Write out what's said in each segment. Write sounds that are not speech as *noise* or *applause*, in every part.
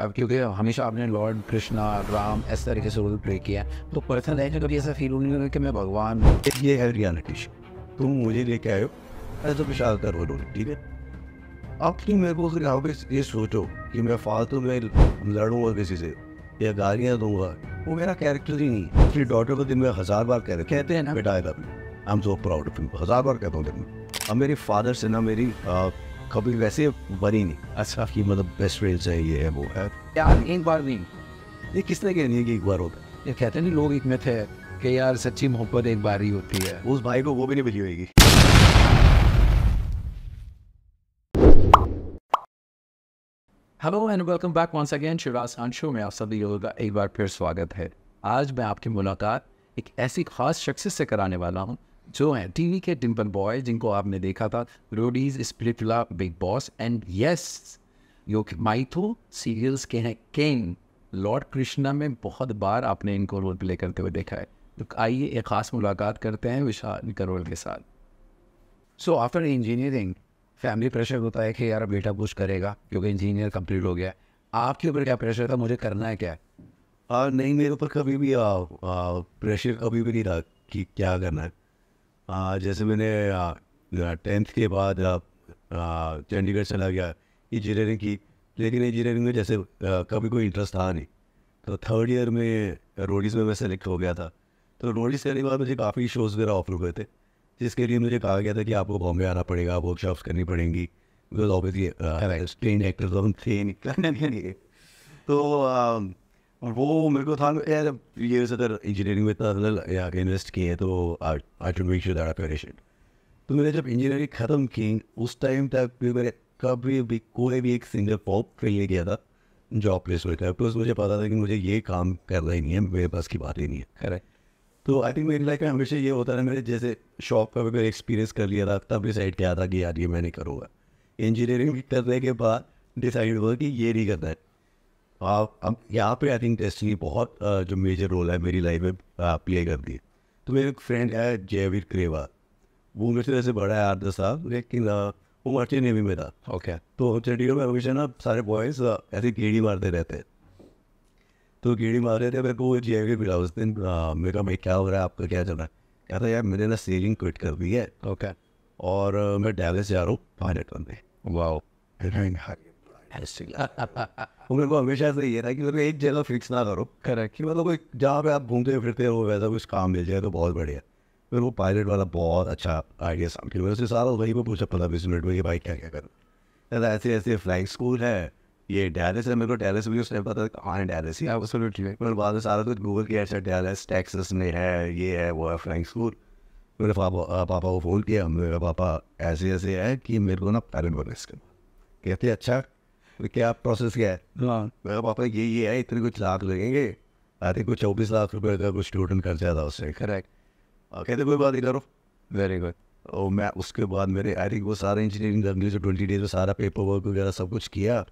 अब क्योंकि हमेशा आपने लॉर्ड कृष्णा राम इस तरीके से रोल प्ले किया तो पर्सन लाइफ में कभी ऐसा फील होने लगा कि मैं भगवान ये है रियलिटी शो तुम मुझे लेके आयो तो विशाल कर रोल होने ठीक है अब तुम मेरे को फिर खिलाओ ये सोचो कि मैं फालतू में लड़ूंगा किसी से या गालियाँ दूंगा वो मेरा कैरेक्टर ही नहीं है अपनी डॉटर को दिन में हज़ार बार कह रहे कहते हैं ना बेटा I love you I am so proud of you हज़ार बार कहता हूँ दिन में अब मेरे फादर से ना मेरी कभी वैसे बनी नहीं अच्छा कि मतलब बेस्ट रेल है ये है वो है यार एक बार नहीं ये किसने कह नहीं कि एक बार होता है ये कहते नहीं लोग एक मिथ है कि यार सच्ची मोहब्बत एक बार ही होती है उस भाई को वो भी नहीं मिली होगी hello and welcome back once again Shivraj Khan show में आप सभी लोगों का एक बार फिर स्वागत है आज मैं आपकी मुलाकात एक ऐसी खास शख्सियत से कराने वाला हूँ जो है टीवी के टिम्पल बॉय जिनको आपने देखा था Roadies Splitsvilla Bigg Boss and yes yo mytho serials के हैं किंग लॉर्ड कृष्णा में बहुत बार आपने इनको रोल प्ले करते हुए देखा है तो आइए एक ख़ास मुलाकात करते हैं विशाल करोल के साथ so after engineering family pressure होता है कि यार बेटा कुछ करेगा क्योंकि इंजीनियर कंप्लीट हो गया आपके ऊपर क्या प्रेशर था मुझे करना है क्या हाँ नहीं मेरे ऊपर कभी भी आ, आ, प्रेशर कभी भी नहीं था कि क्या करना है जैसे मैंने टेंथ के बाद चंडीगढ़ चला गया इंजीनियरिंग की लेकिन इंजीनियरिंग में जैसे कभी कोई इंटरेस्ट था नहीं तो थर्ड ईयर में रोडीज़ में मैं सेलेक्ट हो गया था तो रोडीज़ करने के बाद मुझे काफ़ी शोज़ वगैरह ऑफर हुए थे जिसके लिए मुझे कहा गया था कि आपको बॉम्बे आना पड़ेगा वर्कशॉप्स करनी पड़ेंगी बिकॉज ऑब्वियसली एक्टर तो हम थे *laughs* तो और वो मेरे को था यार ये अगर इंजीनियरिंग में इतना इन्वेस्ट किए तो I to make sure that I तो मैंने जब इंजीनियरिंग ख़त्म की उस टाइम तक भी मैंने कभी भी कोई भी एक सिंगल पॉप के लिए गया था जॉब में था प्लस मुझे पता था कि मुझे ये काम करना ही नहीं है मेरे पास की बात ही नहीं है खैर तो आई थिंक मेरी लाइफ में हमेशा ये होता है मैंने जैसे शॉप का भी मैं एक्सपीरियंस कर लिया था तब डिसाइड किया था कि यार ये मैं नहीं करूँगा इंजीनियरिंग करने के बाद डिसाइड हुआ कि ये नहीं करना है यहाँ पे आई थिंक डेस्टिनी बहुत जो मेजर रोल है मेरी लाइफ में प्ले कर दी तो मेरे एक फ्रेंड है जयवीर क्रेवा वो मेरे से जैसे बड़ा है आठ दस साल लेकिन वो मर्चेंट नहीं भी मेरा ओके तो चंडीगढ़ में हमेशा ना सारे बॉयज ऐसे गेड़ी मारते रहते हैं तो गेड़ी मार रहे थे मेरे को जयवीर मिला उस दिन मेरा भाई क्या हो रहा है आपका क्या चल रहा है कहता यार मैंने ना सेलिंग क्विट कर दी है ओके और मैं डैलेस जा रहा हूँ पायलट बनने वाह *laughs* वो मेरे को हमेशा से ये रहा कि एक जगह फिक्स ना करो करेक्ट कि मतलब कोई जहाँ पे आप घूमते फिरते हो वैसा कुछ काम मिल जाए तो बहुत बढ़िया फिर वो पायलट वाला बहुत अच्छा आइडिया सामने फिर से सारा वही पर पूछा पंद्रह बीस मिनट में कि भाई क्या क्या करो ऐसे ऐसे फ्लाइंग स्कूल है ये डेलिस है मेरे को डेलिस भी उसने पता था कहाँ है डेलिस ही एब्सोल्युटली मेरे बाद में सारा कुछ गूगल किया अच्छा डायलिस टेक्स में है ये है वो है फ्लाइंग स्कूल मेरे पापा पापा को फ़ोन किया मेरे पापा ऐसे ऐसे है कि मेरे को ना पैरेंट बनने इसके कहते अच्छा तो क्या प्रोसेस क्या है हाँ। मेरे पापा ये ये है इतने कुछ लाख लगेंगे आई थिंक कुछ चौबीस लाख रुपये का कुछ स्टूडेंट खर्चा था उससे करेक्ट कहते कोई बात नहीं करो वेरी गुड और मैं उसके बाद मेरे आई थिंक वो सारे इंजीनियरिंग कंपनी से ट्वेंटी डेज में सारा पेपर वर्क वगैरह सब कुछ किया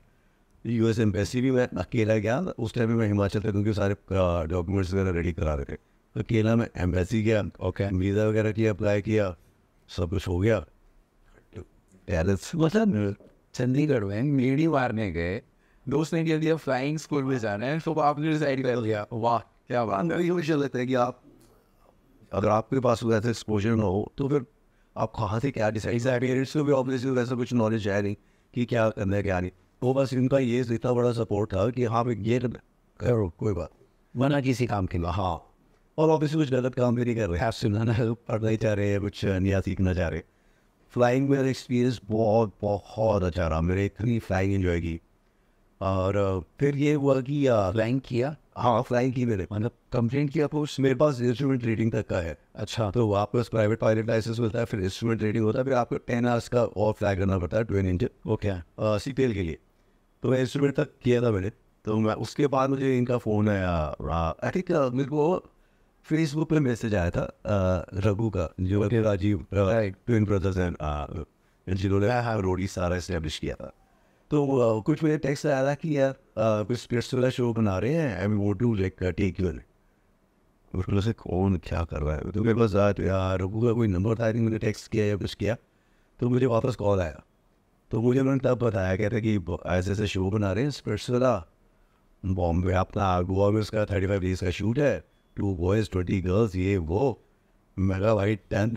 यू एस एम्बेसी भी मैं अकेला गया उस टाइम मैं हिमाचल तक क्योंकि सारे डॉक्यूमेंट्स वगैरह रेडी करा रहे थे अकेला मैं एम्बेसी गया और कैम वीज़ा वगैरह किया अप्लाई किया सब कुछ हो गया टेरिस मतलब चंडीगढ़ में मेडी मारने गए दोस्त ने कह दिया फ्लाइंग स्कूल में जाना है तो आपने डिसाइड कर लिया वाह क्या बात है मुझे लगता है कि आप अगर आपके पास वैसा एक्सपोजर ना हो तो फिर आप कहाँ से क्या डिसाइड पेरेंट्स को भी ऑब्वियसली वैसा कुछ नॉलेज है नहीं कि क्या करना है क्या नहीं वो तो बस इनका ये इतना बड़ा सपोर्ट था कि हाँ ये तो करो कोई बात मना किसी काम के लिए हाँ और ऑब्वियसली कुछ गलत काम भी नहीं कर रहे हैं आप सुनाना पढ़ना ही चाह रहे हैं कुछ नया सीखना चाह रहे हैं फ्लाइंग मेरा एक्सपीरियंस बहुत बहुत अच्छा रहा मेरे इतनी फ्लाइंग इन्जॉय की और फिर ये हुआ कि फ्लाइंग किया हाँ फ्लाइंग की मेरे मतलब कंप्लेंट किया तो मेरे पास इंस्ट्रूमेंट रेटिंग तक का है अच्छा तो आपके पास प्राइवेट पायलट लाइसेंस होता है फिर इंस्ट्रूमेंट रेटिंग होता है फिर आपको टेन आवर्स का और फ्लाई करना पड़ता है ट्वेन इंच ओके सी पी एल के लिए तो मैं इंस्ट्रूमेंट तक किया था मैंने तो मैं उसके बाद मुझे इनका फ़ोन आया आई थिंक मेरे को फेसबुक पे मैसेज आया था रघु का जो राजीव ट्विन ब्रदर्स एंड जिन्होंने रोडी सारा इस्टेब्लिश किया था तो कुछ मेरे टेक्स्ट आया था कि यार कुछ स्पिरिट्स वाला शो बना रहे हैं आई वो टू लाइक टेक यू बोला से कौन क्या कर रहा है तो मेरे पास तो यार रघु का कोई नंबर था मैंने टेक्स्ट किया या कुछ किया तो मुझे वापस कॉल आया तो मुझे उन्होंने तब बताया रहे कि ऐसे ऐसे शो बना रहे हैं स्पिरिट्स वाला बॉम्बे अपना गोवा में उसका थर्टी फाइव डेज का शूट है टू बॉयज ट्वेंटी गर्ल्स ये वो मेरा वाइट टेन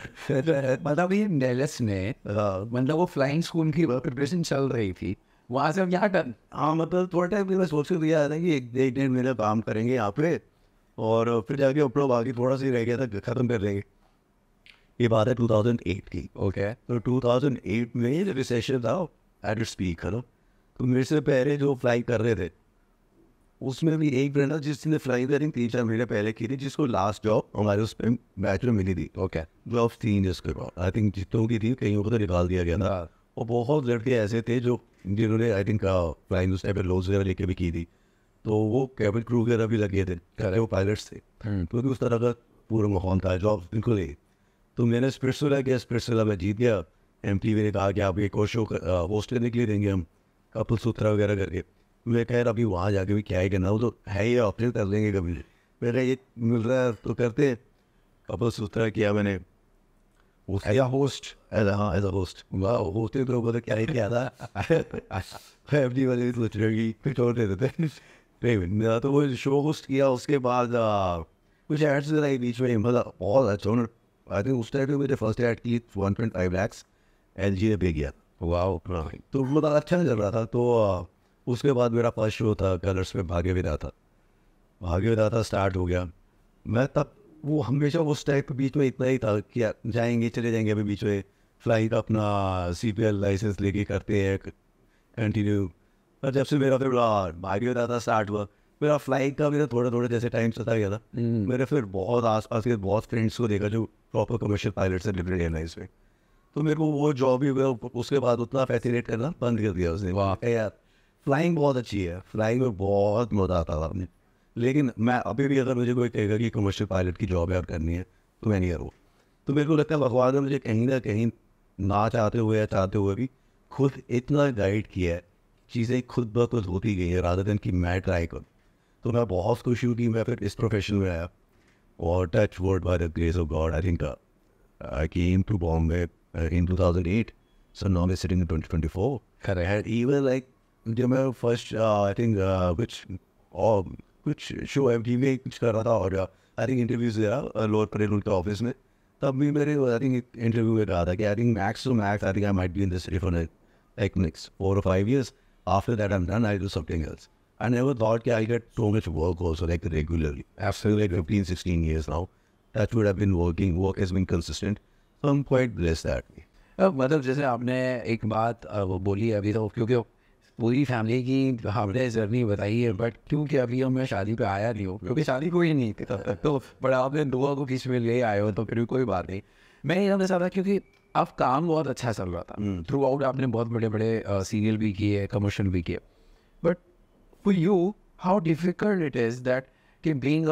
मतलब ये डेलस ने मतलब वो फ्लाइंग स्कूल की प्रिपरेशन चल रही थी वहाँ से हम यहाँ टन हाँ मतलब थोड़ा टाइम सोच के दिया था कि एक डेढ़ डेढ़ महीने काम करेंगे यहाँ पे और फिर जाके ऊपर बाकी थोड़ा सा रह गया था ख़त्म कर देंगे ये बात है 2008 की ओके तो 2008 में रिसेशन था एट स्पीक करो तो मेरे से पहले जो फ्लाई कर रहे थे उसमें भी एक ब्रांड था जिसने फ्लाइंग रनिंग तीन चार महीने पहले की थी जिसको लास्ट जॉब हमारे उस मैच में मिली थी ओके जॉब थी जिसके आई थिंक जितों की थी कहीं को तो निकाल दिया गया था हाँ। और बहुत लड़के ऐसे थे जो जिन्होंने आई थिंक फ्लाइंग उस टाइप पर लोज वगैरह लेके भी की थी तो वो कैबिन क्रू वगैरह भी लगे थे अरे वो पायलट्स थे हम्म। क्योंकि उस तरह का पूरा माहौल था जॉब बिल्कुल ही तो मैंने स्प्रिट्स किया गया स्प्रिट्स मैं जीत गया एम टी ने कहा कि आप एक और शो होस्ट करने के लिए देंगे हम कपल सूत्रा वगैरह करके मैं खैर अभी वहाँ जाके भी क्या ही करना वो तो है ही ऑप्शन कर लेंगे कभी मैं ये मिल रहा है तो करते अब सूत्रा किया मैंने एज अ होस्ट एज हाँ एज अ होस्ट वाह होस्ट तो बोलते क्या ही क्या था *laughs* फैमिली वाले भी सोच रहे कि छोड़ देते थे नहीं तो वो शो होस्ट किया उसके बाद कुछ एड्स लगाई बीच में मतलब बहुत अच्छा उन्होंने आई थिंक उस टाइम पे मेरे फर्स्ट एड की one point five lakhs L G ने पे किया वाह तो मतलब अच्छा चल रहा था तो उसके बाद मेरा फर्स्ट शो था कलर्स में भाग्य विधाता भाग्य विधाता स्टार्ट हो गया मैं तब वो हमेशा उस टाइप के बीच में इतना ही था कि जाएंगे चले जाएंगे अभी बीच में फ्लाइट अपना सी पी एल लाइसेंस लेके करते हैं कंटिन्यू पर जब से मेरा फिर हाँ, भाग्य विधाता स्टार्ट हुआ मेरा फ्लाइट का भी थोड़ा थोड़ा जैसे टाइम चलता गया था मेरे हम्म। फिर बहुत आस पास के बहुत फ्रेंड्स को देखा जो प्रॉपर कमर्शियल पायलट से डिफरेंट एयरलाइंस में तो मेरे को वो जॉब भी उसके बाद उतना फैसिनेट करना बंद कर दिया उसने वाह यार फ्लाइंग बहुत अच्छी है फ्लाइंग में बहुत मज़ा आता था आपने लेकिन मैं अभी भी अगर मुझे कोई कहेगा कि कमर्शियल पायलट की जॉब यार करनी है तो मैं नहीं करूँ तो मेरे को लगता है भगवान ने मुझे कहीं ना कहीं ना चाहते हुए या चाहते हुए भी खुद इतना गाइड किया है चीज़ें खुद ब खुद होती गई है राधा दिन की मैं ट्राई करूँ तो मैं बहुत खुश हूँ कि मैं फिर इस प्रोफेशन में आया और touch wood by the grace of God I think I came to Bombay in 2008 so now we're sitting in 2024 correct and even जब मैं फर्स्ट आई थिंक कुछ और कुछ शो एम टी में कुछ कर रहा था और आई थिंक इंटरव्यूज दिया लोअर परेल उनके ऑफिस में तब भी मेरे आई थिंक इंटरव्यू में कहा था कि I think max to max I think I might be in this like four five years after that I am done I do something else I never thought I get मतलब जैसे आपने एक बात uh, बोली अभी तो क्योंकि पूरी फैमिली की हमने जर्नी बताई है बट क्योंकि अभी हम मैं शादी पे आया नहीं हो क्योंकि शादी कोई नहीं थी तब तक तो बट आपने दुआ को किस में ले आए हो तो फिर कोई बात नहीं मैं ये समझ था क्योंकि अब काम बहुत अच्छा चल रहा था थ्रू हम्म। आउट आपने बहुत बड़े बड़े सीरियल भी किए कमर्शियल भी किए but for you how difficult it is that कि बींग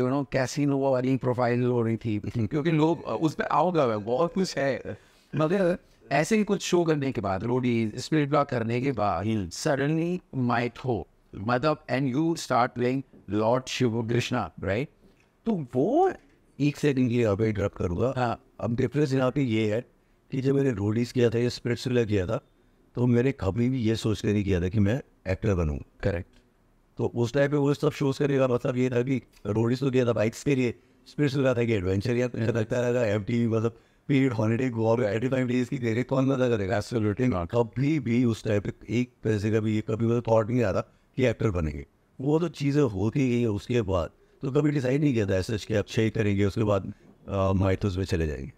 यू नो कैसीनो वाली प्रोफाइल हो रही थी *laughs* क्योंकि लोग उस पर आओगे बहुत कुछ है मगर ऐसे ही कुछ शो करने के बाद रोडीज स्प्लिट ब्लॉक करने के बाद सडनली माइट हो मतलब and you start playing lord Shiv Krishna right तो वो एक सेकंड के यहाँ पे ड्रॉप करूँगा हाँ अब डिफरेंस यहाँ पे ये है कि जब मैंने रोडीज किया था या स्प्रिट से किया था तो मैंने कभी भी ये सोच कर नहीं किया था कि मैं एक्टर बनूँ करेक्ट तो उस टाइम पे वो सब शोज करेगा मतलब ये था कि रोडीज तो किया था बाइक्स के लिए स्प्रिट्स से था कि एडवेंचर या हाँ। लगता रहेगा एम टी मतलब पेड हॉलीडे गोवा में एटी फाइव डेज की दे रहे कौन मजा करेगा एब्सोल्युटली नॉट कभी भी उस टाइप पे एक पैसे का भी ये कभी वो थॉट नहीं आता कि एक्टर बनेंगे वो तो चीज़ें होती गई उसके बाद तो कभी डिसाइड नहीं किया था ऐसे कि अच्छे ही करेंगे उसके बाद माइथोस में चले जाएंगे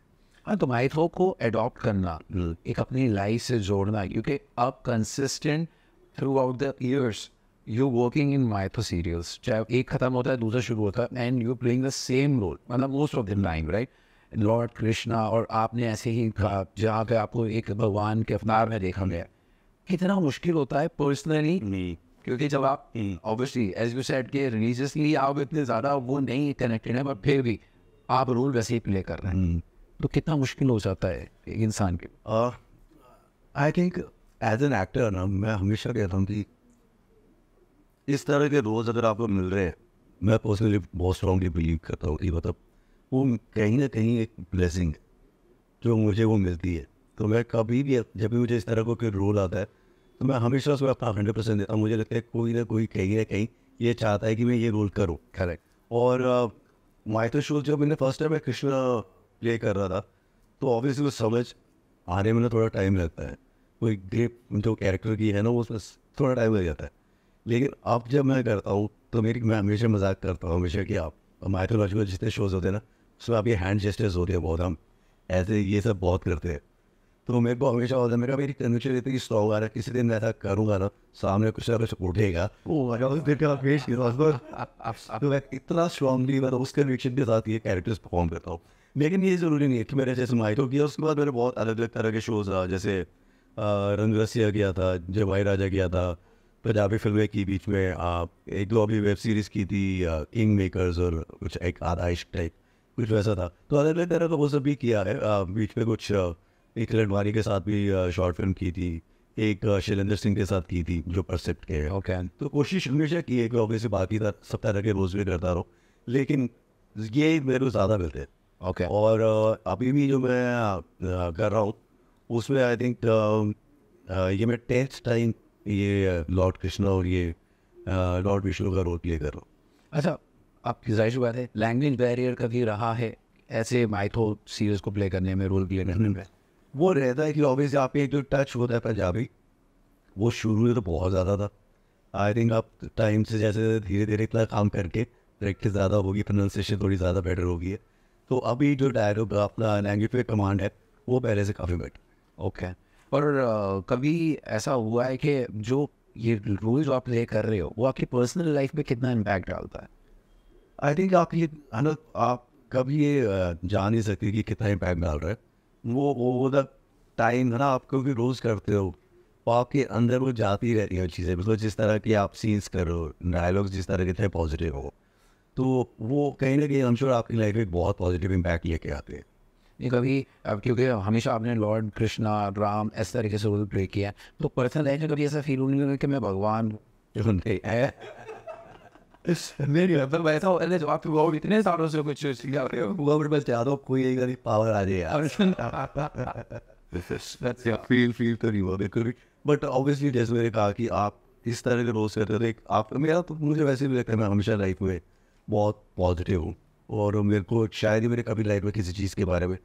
हाँ तो माइथो को एडॉप्ट करना हम्म। एक अपनी लाइफ से जोड़ना क्योंकि आप consistent throughout the years you working in mytho serials चाहे एक खत्म होता है दूसरा शुरू होता है and you playing the same role मतलब most of the time right lord Krishna और आपने ऐसे ही कहा जहाँ पे आपको एक भगवान के अवतार में देखा गया कितना मुश्किल होता है पर्सनली क्योंकि जब आप ऑब्वियसली एज यू सेड के रिलीजियसली आप इतने ज़्यादा वो नहीं कनेक्टेड है बट फिर भी आप रोल वैसे ही प्ले कर रहे हैं हम्म। तो कितना मुश्किल हो जाता है एक इंसान के I think as an actor ना मैं हमेशा कहता हूँ कि इस तरह के रोल्स अगर आपको मिल रहे हैं मैं पर्सनली बहुत स्ट्रांगली बिलीव करता हूँ कि मतलब वो कहीं ना कहीं एक ब्लेसिंग है जो मुझे वो मिलती है तो मैं कभी भी जब भी मुझे इस तरह का रोल आता है तो मैं हमेशा उसमें अपना हंड्रेड परसेंट देता हूँ मुझे लगता है कोई ना कोई कहीं ना कहीं ये चाहता है कि मैं ये रोल करूँ करेक्ट और माइथो शो जब मैंने फर्स्ट टाइम मैं कृष्णा प्ले कर रहा था तो ऑब्वियसली वो समझ आने में ना थोड़ा टाइम लगता है कोई ग्रेप जो कैरेक्टर की है ना वो उसमें थोड़ा टाइम लग जाता है लेकिन अब जब मैं करता हूँ तो मेरी मैं हमेशा मजाक करता हूँ हमेशा कि आप माइथोलॉजिकल जितने शोज़ होते हैं ना सो आपके हैंड जेस्टर्स होते हैं बहुत हम ऐसे ये सब बहुत करते हैं तो मेरे को हमेशा होता है मेरा मेरी कन्विक्शन रहती है कि आ रहा है किसी दिन ऐसा करूँगा ना सामने कुछ ना कुछ उठेगा तो मैं इतना स्ट्रॉन्गली मैं उस कन्विक्शन के साथ ये कैरेक्टर्स परफॉर्म करता हूँ लेकिन ये ज़रूरी नहीं है कि मेरे जैसे हो गया उसके बाद मेरे बहुत अलग अलग तरह के शोज़ जैसे रंग रसिया गया था भाई राजा गया था पंजाबी फिल्में की बीच में आप एक दो अभी वेब सीरीज़ की थी किंग मेकर्स और कुछ एक आदाइश टाइप कुछ वैसा था तो अदर तरह का वो सब भी किया है बीच में कुछ एक लडवानी के साथ भी शॉर्ट फिल्म की थी एक शैलेंद्र सिंह के साथ की थी जो परसेप्ट के ओके okay. तो कोशिश हमेशा की है कि ऑब्वियसली बाकी सब तरह के रोज भी करता रहो लेकिन ये मेरे को ज़्यादा मिलते हैं ओके okay. और अभी भी जो मैं कर रहा हूँ उसमें आई थिंक ये मैं टेंथ टाइम ये लॉर्ड कृष्णा और ये लॉर्ड विष्णु का रोल प्ले कर रहा हूँ अच्छा आपकी जाहिर बात है लैंग्वेज बैरियर कभी रहा है ऐसे माइथो सीरीज को प्ले करने में रोल प्ले करने में वो रहता है कि ऑब्वियसली आप एक जो टच होता है पंजाबी वो शुरू में तो बहुत ज़्यादा था आई थिंक आप टाइम से जैसे धीरे धीरे इतना काम करके प्रैक्टिस ज़्यादा होगी प्रोनाउंसिएशन थोड़ी ज़्यादा बेटर होगी तो अभी जो डायलॉग अपना लैंग्वेज पे कमांड है वो पहले से काफ़ी बेटर ओके और कभी ऐसा हुआ है कि जो ये रोल जो आप प्ले कर रहे हो वो आपकी पर्सनल लाइफ में कितना इम्पैक्ट डालता है आई थिंक आप ये ना आप कभी ये जान नहीं सकते कि कितना इम्पैक्ट डाल रहा है वो वो द टाइम है ना आप क्योंकि रोज़ करते हो वो आपके अंदर वो जाती रहती है चीज़ें मतलब जिस तरह की आप सीन्स करो डायलॉग्स जिस तरह के थे पॉजिटिव हो तो वो कहीं ना कहीं हमश्योर आपकी लाइफ में बहुत पॉजिटिव इम्पैक्ट लेके आते हैं नहीं कभी अब क्योंकि हमेशा आपने लॉर्ड कृष्णा राम इस तरीके से रोल प्ले किया तो पर्सनल लाइफ में कभी ऐसा फील होने लगा कि मैं भगवान हूँ *laughs* है कोई पावर आ जाए फील फील तो नहीं हुआ बट जैसे मैंने कहा कि आप इस तरह के रोज करते थे आप मेरा तो मुझे वैसे भी लगता है मैं हमेशा लाइफ में बहुत पॉजिटिव हूँ और मेरे को शायद ही मेरे कभी लाइफ में किसी चीज़ के बारे में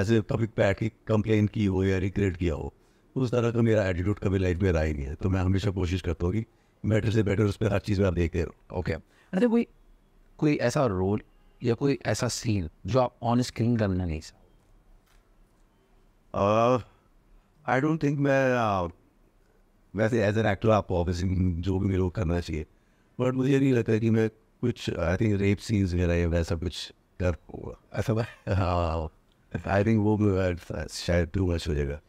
ऐसे कभी बैठ के कंप्लेन की हो या रिग्रेट किया हो उस तरह का मेरा एटीट्यूड कभी लाइफ में रहा ही नहीं है तो मैं हमेशा कोशिश करता हूँ कि बेटर से बेटर पर हर चीज़ में आप देखते रहो हो ओके अरे कोई कोई ऐसा रोल या कोई ऐसा सीन जो आप ऑन स्क्रीन करना नहीं आई डोंट थिंक मैं uh, वैसे एज एन एक्टर आपको ऑफिस जो भी मेरे को करना चाहिए बट मुझे नहीं लगता कि मैं कुछ आई थिंक रेप सीन्स मेरा या वैसा कुछ कर ऐसा आई थिंक uh, वो शायद टू मच हो जाएगा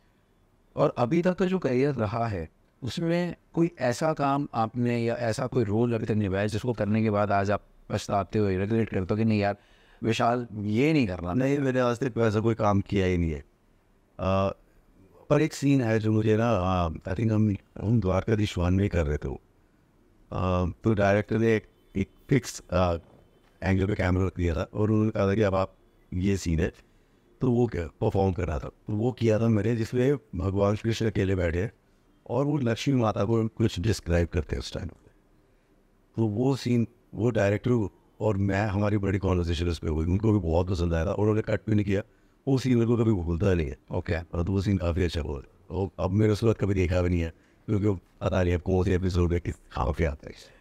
और अभी तक का जो करियर रहा है उसमें कोई ऐसा काम आपने या ऐसा कोई रोल अभी तक निभाया जिसको करने के बाद आज आप पछताते हुए रेगुलेट करते हो कि नहीं यार विशाल ये नहीं करना नहीं मैंने आज तक ऐसा कोई काम किया ही नहीं है आ, पर एक सीन है जो मुझे ना आई थिंक हम हम द्वारका दिशवान में कर रहे थे आ, तो डायरेक्टर ने एक, एक फिक्स एंगल पे कैमरा रख दिया था और उन्होंने कहा था कि अब आप ये सीन है तो वो क्या परफॉर्म कर रहा था तो वो किया था मैंने जिसमें भगवान कृष्ण अकेले बैठे हैं और वो लक्ष्मी माता को कुछ डिस्क्राइब करते हैं उस टाइम तो वो सीन वो डायरेक्टर और मैं हमारी बड़ी कॉन्वर्जेशन उस पर हुई उनको भी बहुत पसंद आया था और उन्होंने कट भी नहीं किया वो सीन मेरे को कभी भूलता नहीं है ओके okay. तो वो सीन काफ़ी अच्छा बोल और अब मेरे उस कभी देखा भी नहीं है क्योंकि पता नहीं है कौन से एपिसोड में किस हाँ आता है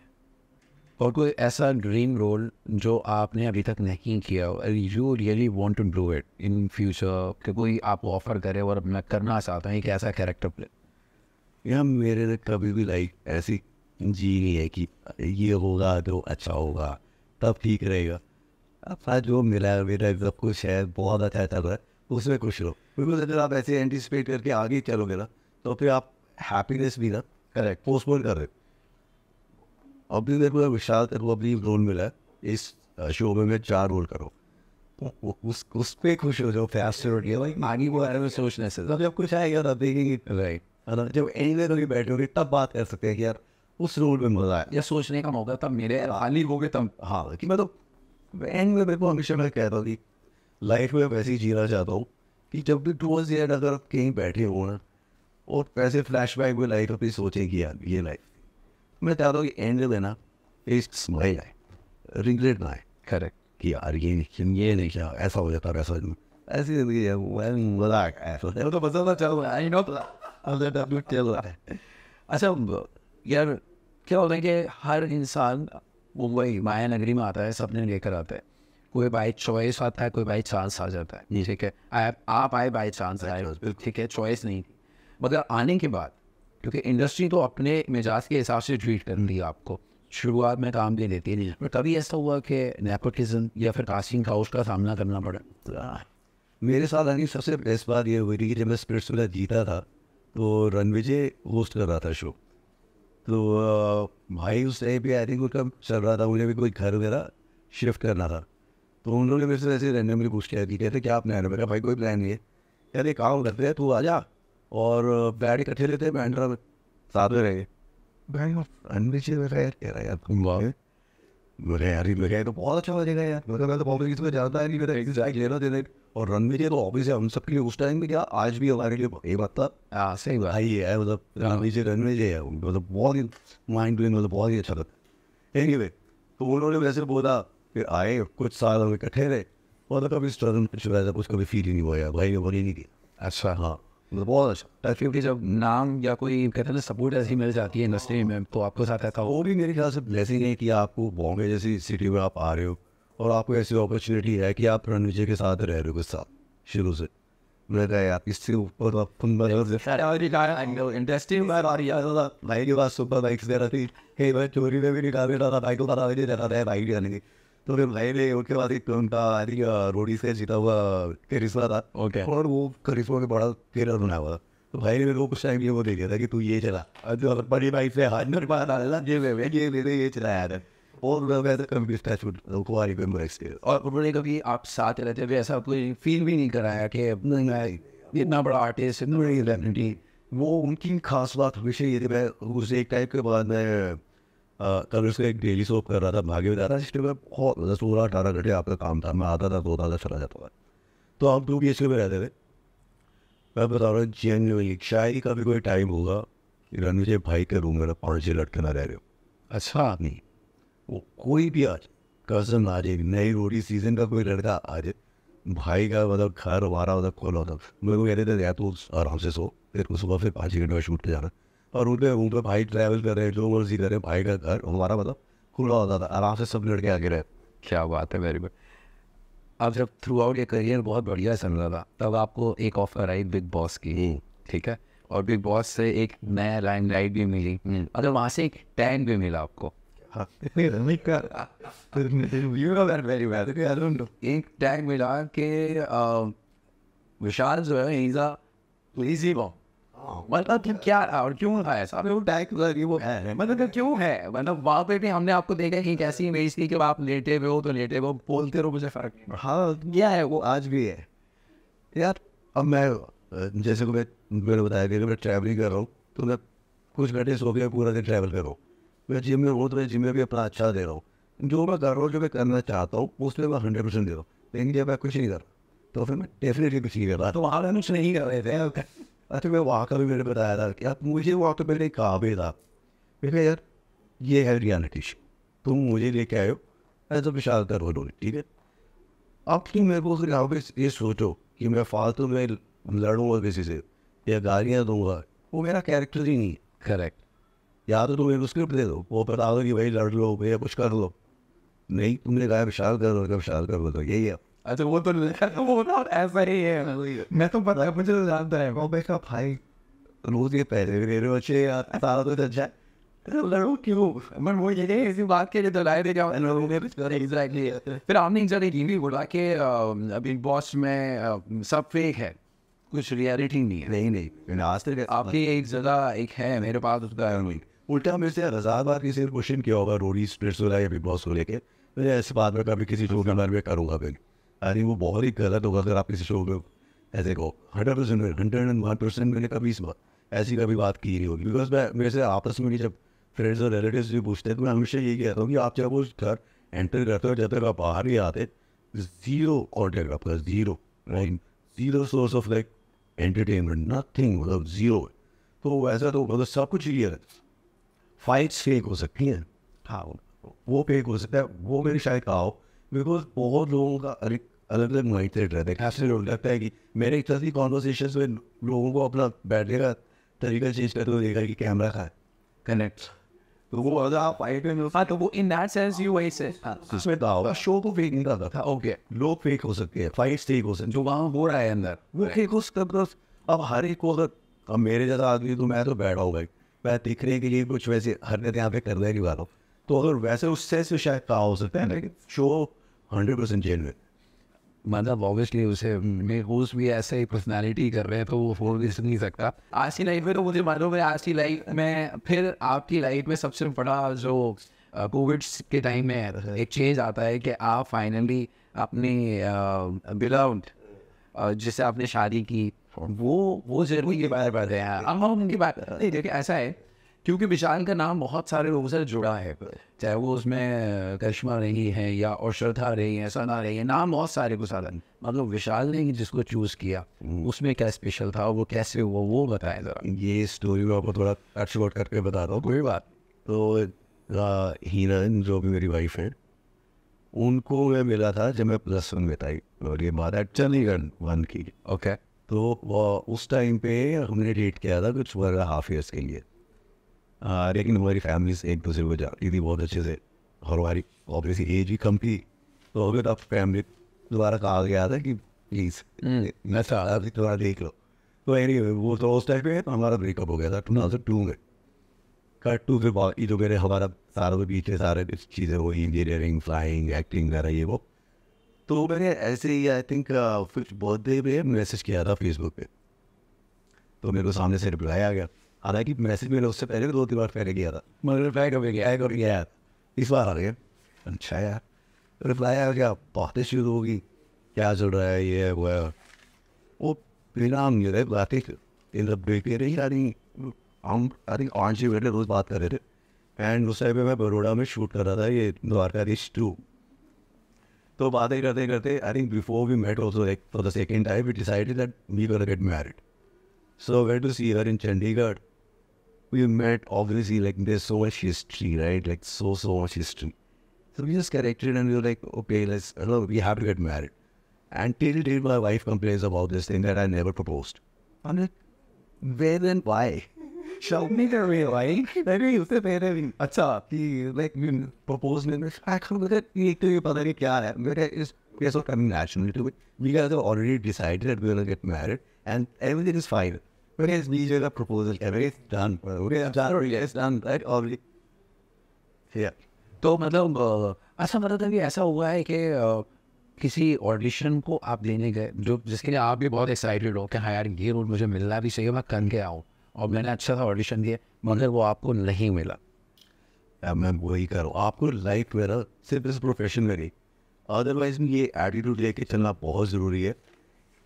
और कोई ऐसा ड्रीम रोल जो आपने अभी तक नहीं किया you really want to do it in future कि कोई आपको ऑफर करे और मैं करना चाहता हूँ एक ऐसा कैरेक्टर प्ले या मेरे ने कभी भी लाइक ऐसी जी नहीं है कि ये होगा तो अच्छा होगा तब ठीक रहेगा अपना जो मिला मेरा सब कुछ है बहुत अच्छा चल रहा है उसमें खुश रहो बिकॉज अगर आप ऐसे एंटिसिपेट करके आगे चलोगे ना तो फिर आप हैप्पीनेस भी ना करेक्ट पोस्टपोन कर रहे अभी मेरे को विशाल तेरे को अभी रोल मिला है इस शो में मैं चार रोल करो उस उस पर खुश हो जाओ फैस्ट भाई मांगी वो सोचने से तो जब कुछ आएगा तब देखेंगे राइट है ना जब एनी वे होकर बैठोगे तब बात कर सकते हैं कि यार उस रोल में मजा आया या सोचने का मौका तब मेरे हाली हो गए तब हाँ कि मैं तो एंड वे मेरे को हमेशा मैं कहता हूँ कि लाइफ में वैसे ही जीना चाहता हूँ कि जब भी टूवर्स एंड अगर आप कहीं बैठे हो ना और वैसे फ्लैश बैक में लाइफ अपनी सोचें कि यार ये लाइफ मैं चाहता हूँ कि एंड देना इस एक स्माइल आए रिगरेट ना आए करेक्ट कि यार ये नहीं ये नहीं क्या ऐसा हो जाता वैसा ऐसी जिंदगी मजा आ गया ऐसा तो मजा चलो आई नो अच्छा यार क्या होता है कि हर इंसान मुंबई माया नगरी में आता है सपने लेकर आता है कोई बाई चॉइस आता है कोई बाई चांस आ जाता है ठीक है आप आप आए बाई चांस आए ठीक है चॉइस नहीं थी मगर आने के बाद क्योंकि इंडस्ट्री तो अपने मिजाज के हिसाब से ट्रीट कर रही है आपको शुरुआत में काम ले लेती है पर कभी ऐसा हुआ कि नेपोटिज्म या फिर कास्टिंग का का सामना करना पड़ा मेरे साथ की सबसे बेस्ट बात ये हुई थी कि जब मैं स्पिरिट्स जीता था तो रणविजय होस्ट कर रहा था शो तो भाई उस टाइम पे आई थिंक उनका चल रहा था मुझे भी कोई घर वगैरह शिफ्ट करना था तो उन्होंने मेरे से ऐसे मेरी पूछ किया कि कहते क्या प्लान है मेरा भाई कोई प्लान नहीं है यार एक काम करते हैं तू आ जा और बैठ इकट्ठे लेते हैं बैंड्रा में साथ में रहे भाई रणविजय मेरा यार कह रहा है यार तुम मेरे अच्छा यार मेरा तो बहुत अच्छा बजेगा यार मेरा मैं तो पब्लिक इसमें जानता है नहीं मेरा एग्जैक्ट लेना देना और रन में तो ऑब्वियस है हम सब के लिए उस टाइम में क्या आज भी हमारे लिए ये बात था हाँ, सही बात ही है मतलब रन में रन में है मतलब बहुत ही माइंड डूइंग मतलब बहुत ही अच्छा था एनी वे तो उन्होंने वैसे बोला फिर आए कुछ साल हम इकट्ठे रहे और कभी मतलब स्ट्रगल कुछ वैसा कुछ कभी फील ही नहीं हुआ यार भाई ने बोली नहीं दिया अच्छा हाँ बहुत अच्छा जब नाम या कोई कहते हैं ना सपोर्ट ऐसी मिल जाती है इंडस्ट्री में तो आपके साथ ऐसा वो भी मेरे ख्याल से ब्लेसिंग है कि आपको बॉम्बे जैसी सिटी में आप आ रहे हो और आपको ऐसी अपॉर्चुनिटी है कि आप रणविजय के साथ रह रहे हो साथ शुरू से इससे ऊपर चोरी में भी निकाल रहा था बाइक को पता था बाइक जाने तो फिर भाई ने उसके बाद एक उनका आई थिंक रोडी से जीता हुआ करिश्मा था ओके और वो करिश्मा के बड़ा कैरियर बना हुआ तो भाई ने मेरे को कुछ टाइम लिए वो दे दिया था कि तू ये चला जो बड़ी भाई से हाथ मेरे पास आ रहा ये ये ये मेरे ये चलाया और उन्होंने कभी आप साथ रहते हुए ऐसा कोई फील भी नहीं कराया कि इतना बड़ा आर्टिस्ट इतना बड़ी वो उनकी खास बात विषय ये थी मैं उस एक टाइप के बाद मैं कल उसका एक डेली सोप कर रहा था भागे जा रहा था में बहुत दस सोलह अठारह घंटे आपका काम था मैं आता था दो था चला जाता था तो हम टू बी एच के में रहते थे मैं बता रहा हूँ जेनवनली शायद ही कभी कोई टाइम होगा कि रणवीर भाई के रूम में पाँच से लटके ना रह रहे हो अच्छा नहीं वो कोई भी आज कसम आ एक नई रोटी सीजन का कोई लड़का आज भाई का मतलब घर वारा मतलब खोला होता मेरे को कहते थे यार तू आराम से सो फिर सुबह फिर पाँच घंटे में शूट पे जाना और उनमें उनका भाई ट्रैवल कर रहे हैं जो मर्जी करे भाई का घर हमारा मतलब खुला होता था आराम से सब लड़के आगे रहे क्या बात है वेरी गुड अब जब थ्रू आउट ये करियर बहुत बढ़िया चल रहा था तब आपको एक ऑफर आई बिग बॉस की हम्म। ठीक है और बिग बॉस से एक नया लाइन लाइट भी मिली हम्म। और वहाँ से एक टैंक भी मिला आपको हाँ। *laughs* एक टैंक मिला कि विशाल जो है इज़ अ लेजी बॉम हाँ, मतलब कि क्या और क्यों है सारे वो टैग वो मतलब क्यों है मतलब वहाँ पे भी हमने आपको देखा कि कैसी इमेज थी कि आप लेटे हुए हो तो लेटे हुए बोलते रहो मुझे फर्क नहीं हाँ क्या है वो आज भी है यार अब मैं जैसे को मैं मैंने बताया कि मैं ट्रैवलिंग कर रहा हूँ तो मैं कुछ घंटे सो गया पूरा दिन ट्रैवल करो मैं जिम में हूँ तो मैं जिम में भी अपना अच्छा दे रहा हूँ जो मैं कर रहा हूँ जो मैं करना चाहता हूँ उसमें मैं हंड्रेड परसेंट दे रहा हूँ लेकिन जब मैं कुछ नहीं कर रहा तो फिर मैं डेफिनेटली कुछ नहीं कर रहा तो आप कुछ नहीं कर रहे थे अच्छा मैं वहाँ का भी मैंने बताया था कि अब मुझे वहाँ तो मैंने कहा भी था मैंने यार ये है रियलिटी शो तुम मुझे लेके आयो ऐसा तो विशाल कर उन्होंने ठीक है अब तुम मेरे को यहाँ पे ये सोचो कि मैं फालतू में लड़ूंगा किसी से या गालियाँ दूंगा वो मेरा कैरेक्टर ही नहीं करेक्ट या तो तुम मेरे को स्क्रिप्ट दे दो वो बता दो कि भाई लड़ लो भैया कुछ कर लो नहीं तुमने कहा विशाल कर लो विशाल कर लो तो यही है अच्छा वो तो वो तो ऐसा ही है मैं तो पता है मुझे तो जानता है मैं कहा भाई रोज ये पहले ले रहे हो अच्छे सारा तो अच्छा है लड़ो क्यों बट वो ये इसी बात के लिए तो लाए थे क्या एग्जैक्टली फिर आपने एक जरा ये भी बोला कि बिग बॉस में सब फेक है कुछ रियलिटी नहीं है नहीं नहीं आज तक आपकी एक जगह एक है मेरे पास उसका उल्टा मेरे से हजार बार किसी ने क्वेश्चन किया होगा रोरी स्प्लिट्स हो रहा है बिग बॉस को मैं ऐसे बात में कभी किसी शो के बारे में करूँगा बिल्कुल अरे वो बहुत ही गलत होगा अगर आप किसी शो में ऐसे को hundred percent hundred and one percent मैंने कभी इस बात ऐसी कभी बात की नहीं होगी बिकॉज मैं मेरे से आपस में जब फ्रेंड्स और रिलेटिव भी पूछते हैं तो मैं हमेशा ये कहता हूँ कि आप जब उस घर एंटर करते हो जब तक आप बाहर ही आते जीरो कॉन्टेक्ट आपका zero zero source of like entertainment nothing मतलब जीरो तो वैसा तो मतलब सब कुछ क्लियर है फाइट्स फेक हो सकती हैं हाँ वो फेक हो सकता है वो मेरी शायद कहा बिकॉज बहुत लोगों का अलग अलग माइंड सेट रहता है लोग लगता है कि मेरे एक तरह की कॉन्वर्सेशन में लोगों को अपना बैठने का तरीका चेंज करते हुए देखा कि कैमरा का कनेक्ट तो वो अगर आप आई पे मिलता तो वो इन दैट सेंस यू वही से हाँ, उसमें तो था होगा शो को फेक नहीं था था ओके लोग फेक हो सकते हैं फाइट स्टेक हो सकते हैं जो वहाँ हो रहा है अंदर वो फेक हो सकता है अब हर एक को अगर अब मेरे जैसा आदमी तो मैं तो बैठा हूँ भाई मैं दिखने के लिए कुछ वैसे हर हरकत यहाँ पे करने नहीं वाला तो अगर वैसे उस सेंस में शायद कहा हो सकता है लेकिन शो हंड्रेड परसेंट जेनुअन मतलब ऑब्वियसली उसे मेरे भी ऐसे ही पर्सनैलिटी कर रहे हैं तो वो फोन भी सुन नहीं सकता आज की लाइफ में तो मुझे मालूम है आज की लाइफ में फिर आपकी लाइफ में सबसे बड़ा जो कोविड के टाइम में एक चेंज आता है कि आप फाइनली अपनी बिलाउंड जिससे आपने शादी की वो वो जरूरी के बारे में हम उनकी बात देखिए ऐसा है क्योंकि विशाल का नाम बहुत सारे लोगों से जुड़ा है चाहे वो उसमें करिश्मा रही है या और श्रद्धा रही है सना रही है नाम बहुत सारे को साधन मतलब विशाल ने जिसको चूज़ किया हम्म। उसमें क्या स्पेशल था वो कैसे हुआ वो बताया ज़रा ये स्टोरी में आपको थोड़ा कट शॉर्ट करके बता रहा हूँ कोई बात तो हीरन जो भी मेरी वाइफ है उनको मैं मिला था जब मैं प्लस वन में था और ये बात है चंडीगढ़ वन की ओके तो उस टाइम पे हमने डेट किया था कुछ वन हाफ ईयर्स के लिए लेकिन हमारी फैमिली से एक दूसरे को जाती थी बहुत अच्छे से और हमारी ऑब्वियसली एज भी कम थी तो अगर आप फैमिली दोबारा कहा गया था कि प्लीज़ हम्म। मैं थोड़ा देख लो तो एनी वो तो उस टाइप पे तो हमारा ब्रेकअप हो गया था टू थाउजेंड टू में कट टू फिर बाकी जो मेरे हमारा सारों के बीच में सारे चीज़ें हुई इंजीनियरिंग फ्लाइंग एक्टिंग वगैरह ये वो तो मैंने ऐसे ही आई थिंक फिफ्थ बर्थडे पर मैसेज किया था फेसबुक पे तो मेरे को सामने से रिप्लाई आ गया हालांकि मैसेज मेरे उससे पहले दो तीन बार पहले गया था मगर रिप्लाई कभी तो गया कभी गया इस बार आ गया अच्छा यार रिप्लाई आया क्या बातें शुरू होगी क्या चल रहा है ये वो है वो बिना मेरे बातें बेटी रही यानी हम आई थिंक ऑन बैठे रोज़ बात कर रहे थे एंड उस टाइम पर मैं बड़ोड़ा में शूट कर रहा था ये द्वारका रिश टू तो बातें करते करते I think before we met also for the second time we decided that we gonna get married so wait to see her in Chandigarh we met obviously like there's so much history, right? Like so so much history. So we just connected and we were like, okay, let's I know, we have to get married. And till date my wife complains about this thing that I never proposed. I'm like, where and why? Show me the real why. Maybe you the better in Acha, he like you propose me. I can't look at it to you but it is we are so coming naturally to it. We guys have already decided that we're gonna get married and everything is fine. okay, these are the proposal, is done, is done, sorry, is done, right, already. Yeah. तो मतलब अच्छा मतलब था ऐसा हुआ है कि किसी ऑडिशन को आप लेने गए जो जिसके लिए आप भी बहुत एक्साइटेड हो कि हाँ यार ये रोल मुझे मिलना भी चाहिए मैं के आऊँ और मैंने अच्छा सा ऑडिशन दिया मगर वो आपको नहीं मिला आ, मैं वही करूँ आपको लाइफ में ना सिर्फ इस प्रोफेशन में नहीं अदरवाइज में ये एटीट्यूड लेके चलना बहुत ज़रूरी है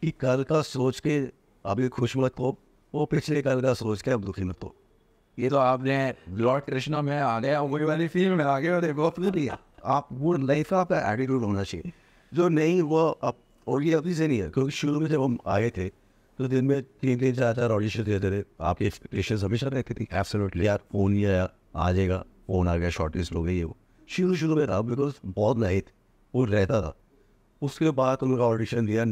कि कल का सोच के अभी ये खुश मत हो वो पिछले कल का सोच के अब दुखी मत हो ये तो आपने लॉर्ड कृष्णा में आ गया वही वाली फिल्म में आ गया देखो अपने लिया आप वो लाइफ का आपका एटीट्यूड होना चाहिए जो नहीं वो अब और ये अभी से नहीं है क्योंकि शुरू में जब हम आए थे तो दिन में तीन तीन चार चार ऑडिशन देते थे आपकी एक्सपेक्टेशन हमेशा रहती थी एब्सोल्युटली यार फोन ही आया आ जाएगा फोन आ गया शॉर्ट लिस्ट हो गई ये वो शुरू शुरू में था बिकॉज बहुत नए थे वो रहता था उसके बाद उनका ऑडिशन दिया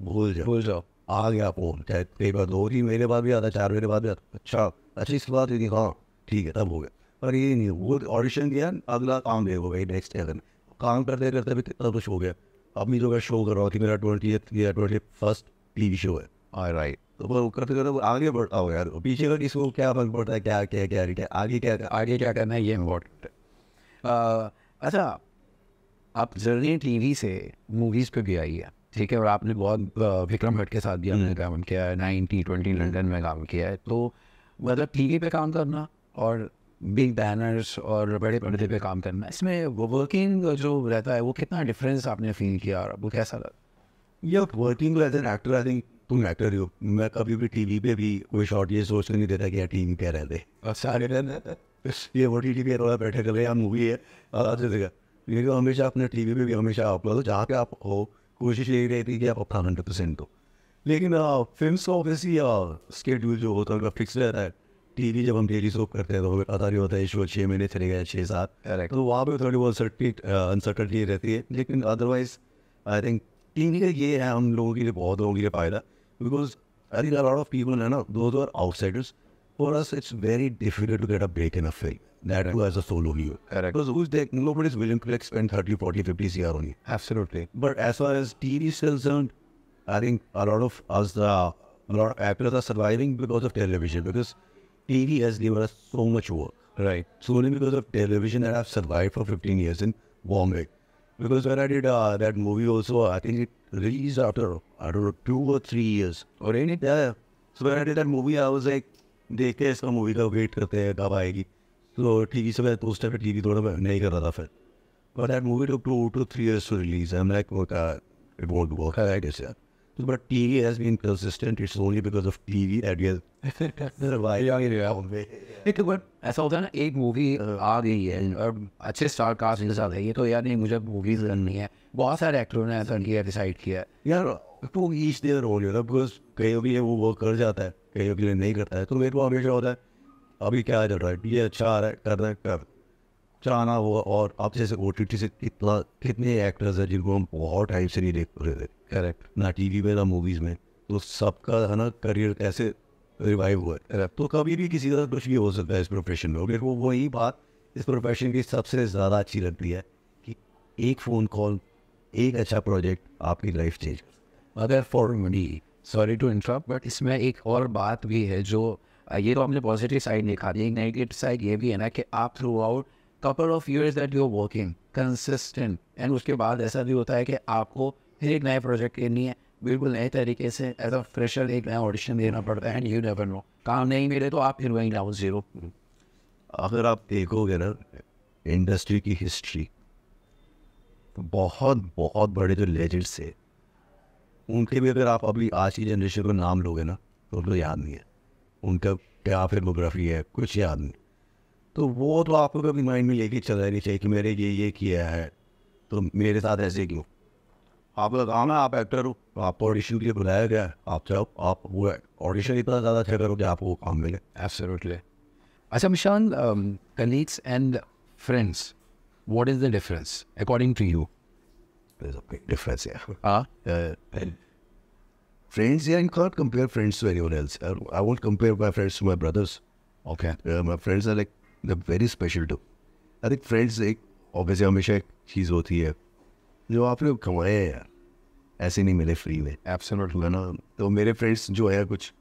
भूल जाओ भूल जाओ आ गया फोन चाहे कई बार दो ही महीने बाद भी आता चार महीने बाद भी आता अच्छा अच्छी इसके बाद यदि हाँ ठीक है तब हो गया पर ये नहीं वो ऑडिशन दिया अगला काम भी हो गया नेक्स्ट ईयर काम करते करते भी कितना कुछ हो गया अभी जो तो मैं शो कर रहा हूँ कि मेरा ट्वेंटी या twenty first T V show है आई राइट तो वो करते करते आगे बढ़ता होगा यार पीछे का किसको क्या फर्क पड़ता है क्या क्या क्या क्या आगे क्या आगे क्या करना है ये इम्पोर्टेंट है अच्छा आप जर्नी टी वी से मूवीज़ पे भी आई है ठीक है और आपने बहुत विक्रम भट्ट के साथ भी आपने हम्म। काम किया है नाइनटीन ट्वेंटी हम्म। लंडन में काम किया है तो मतलब टी वी पर काम करना और बिग बैनर्स और बड़े पर्दे पे काम करना इसमें वो वर्किंग जो रहता है वो कितना डिफरेंस आपने फील किया और वो कैसा लगा ये working as an actor I think तुम एक्टर हो मैं कभी भी वी पर भी कोई शॉर्ट ये सोच नहीं देता कि यार टीम क्या रहते अच्छा ये वो टी टी पे थोड़ा बैठे कर मूवी है हमेशा अपने टी वी पर भी हमेशा आप तो जहाँ पे आप हो कोशिश यही रहती कि आप अपना हंड्रेड परसेंट दो लेकिन फिल्म का ऑब्वियसली स्केड्यूल जो होता है उनका फिक्स रहता है टी वी जब हम डेली शो करते हैं तो हमें पता नहीं होता है शो छः महीने चले गए छः सात तो वहाँ पर थोड़ी बहुत अनसर्टनटी हाँ, रहती है लेकिन otherwise I think T V का ये है हम लोगों के लिए बहुत लोगों के लिए फ़ायदा because I think of people है ना दो are outsiders for us, it's very difficult to get a break in a film. That right. as a solo hero. Correct. Because who's there? Nobody's willing to like spend 30, 40, 50 CR on you. Absolutely. But as far as TV are concerned, I think a lot of us, a lot of actors are surviving because of television. Because TV has given us so much work. Right. So only because of television that I've survived for 15 years in Bombay. Because when I did uh, that movie also, I think it released after, I don't know, two or three years. Or oh, any time. So when I did that movie, I was like, देखते हैं इसका movie का wait करते हैं कब आएगी तो T V से मैं उस टाइम टी वी थोड़ा मैं नहीं कर रहा था फिर but that movie two two two three years to release I am like it won't work I guess यार So, but TV has been consistent. It's only because of TV that we have survived. But तो ऐसा होता है ना एक movie uh, आ गई है और अच्छे स्टार कास्ट के साथ है ये तो यार नहीं मुझे मूवीज करनी है बहुत सारे एक्टरों ने ऐसा किया डिसाइड किया यार तो ईच देयर रोल यू है बिकॉज कहीं के लिए वो वर्क कर जाता है कहीं के लिए नहीं करता है तो मेरे को हमेशा होता है अभी क्या चल रहा है ये अच्छा आ रहा है कर रहा है कर चाहना हुआ और आप जैसे ओ टी टी से कितना कितने एक्टर्स हैं जिनको हम बहुत टाइम से नहीं देख रहे थे करेक्ट ना टी वी में ना मूवीज़ में तो सबका है ना करियर ऐसे रिवाइव हुआ है तो कभी भी किसी तरह कुछ भी हो सकता है इस प्रोफेशन में मेरे को वही बात इस प्रोफेशन की सबसे ज़्यादा अच्छी लगती है कि एक फ़ोन कॉल एक अच्छा प्रोजेक्ट आपकी life change other for money sorry to interrupt but इसमें एक और बात भी है जो ये तो आपने पॉजिटिव साइड देखा दी नेगेटिव साइड ये भी है ना कि आप throughout couple of years that you working consistent and उसके बाद ऐसा भी होता है कि आपको फिर एक नया प्रोजेक्ट करनी है बिल्कुल नए तरीके से एज अ फ्रेशर एक नया ऑडिशन देना पड़ता है एंड यू नेवर नो काम नहीं मिले तो आप फिर वहीं डाउन जीरो अगर आप देखोगे ना इंडस्ट्री की हिस्ट्री बहुत बहुत बड़े जो लेजेंड्स थे उनके भी अगर आप अभी आज की जनरेशन को नाम लोगे ना तो उनको याद नहीं है उनका क्या फिल्मोग्राफी है कुछ याद नहीं तो वो तो आपको कभी माइंड में लेके चला नहीं चाहिए कि मेरे ये ये किया है तो मेरे साथ ऐसे क्यों आपका काम है आप एक्टर हो आपको ऑडिशन के लिए बुलाया गया है आप चाहो आप वो ऑडिशन इतना ज़्यादा अच्छा करो कि आपको काम मिले एब्सोल्युटली अच्छा मिशान colleagues and friends what is the difference according to you? There's a big difference, yeah. Huh? Uh, friends, yeah, you can't compare friends to anyone else. I, I won't compare my friends to my brothers. Okay. Uh, my friends are like, they're very special too. I think friends एक obviously हमेशा एक चीज़ होती है जो आप लोग कमाए हैं यार ऐसे नहीं मिले फ्री में एब्सोल्युटली ना तो मेरे फ्रेंड्स जो है कुछ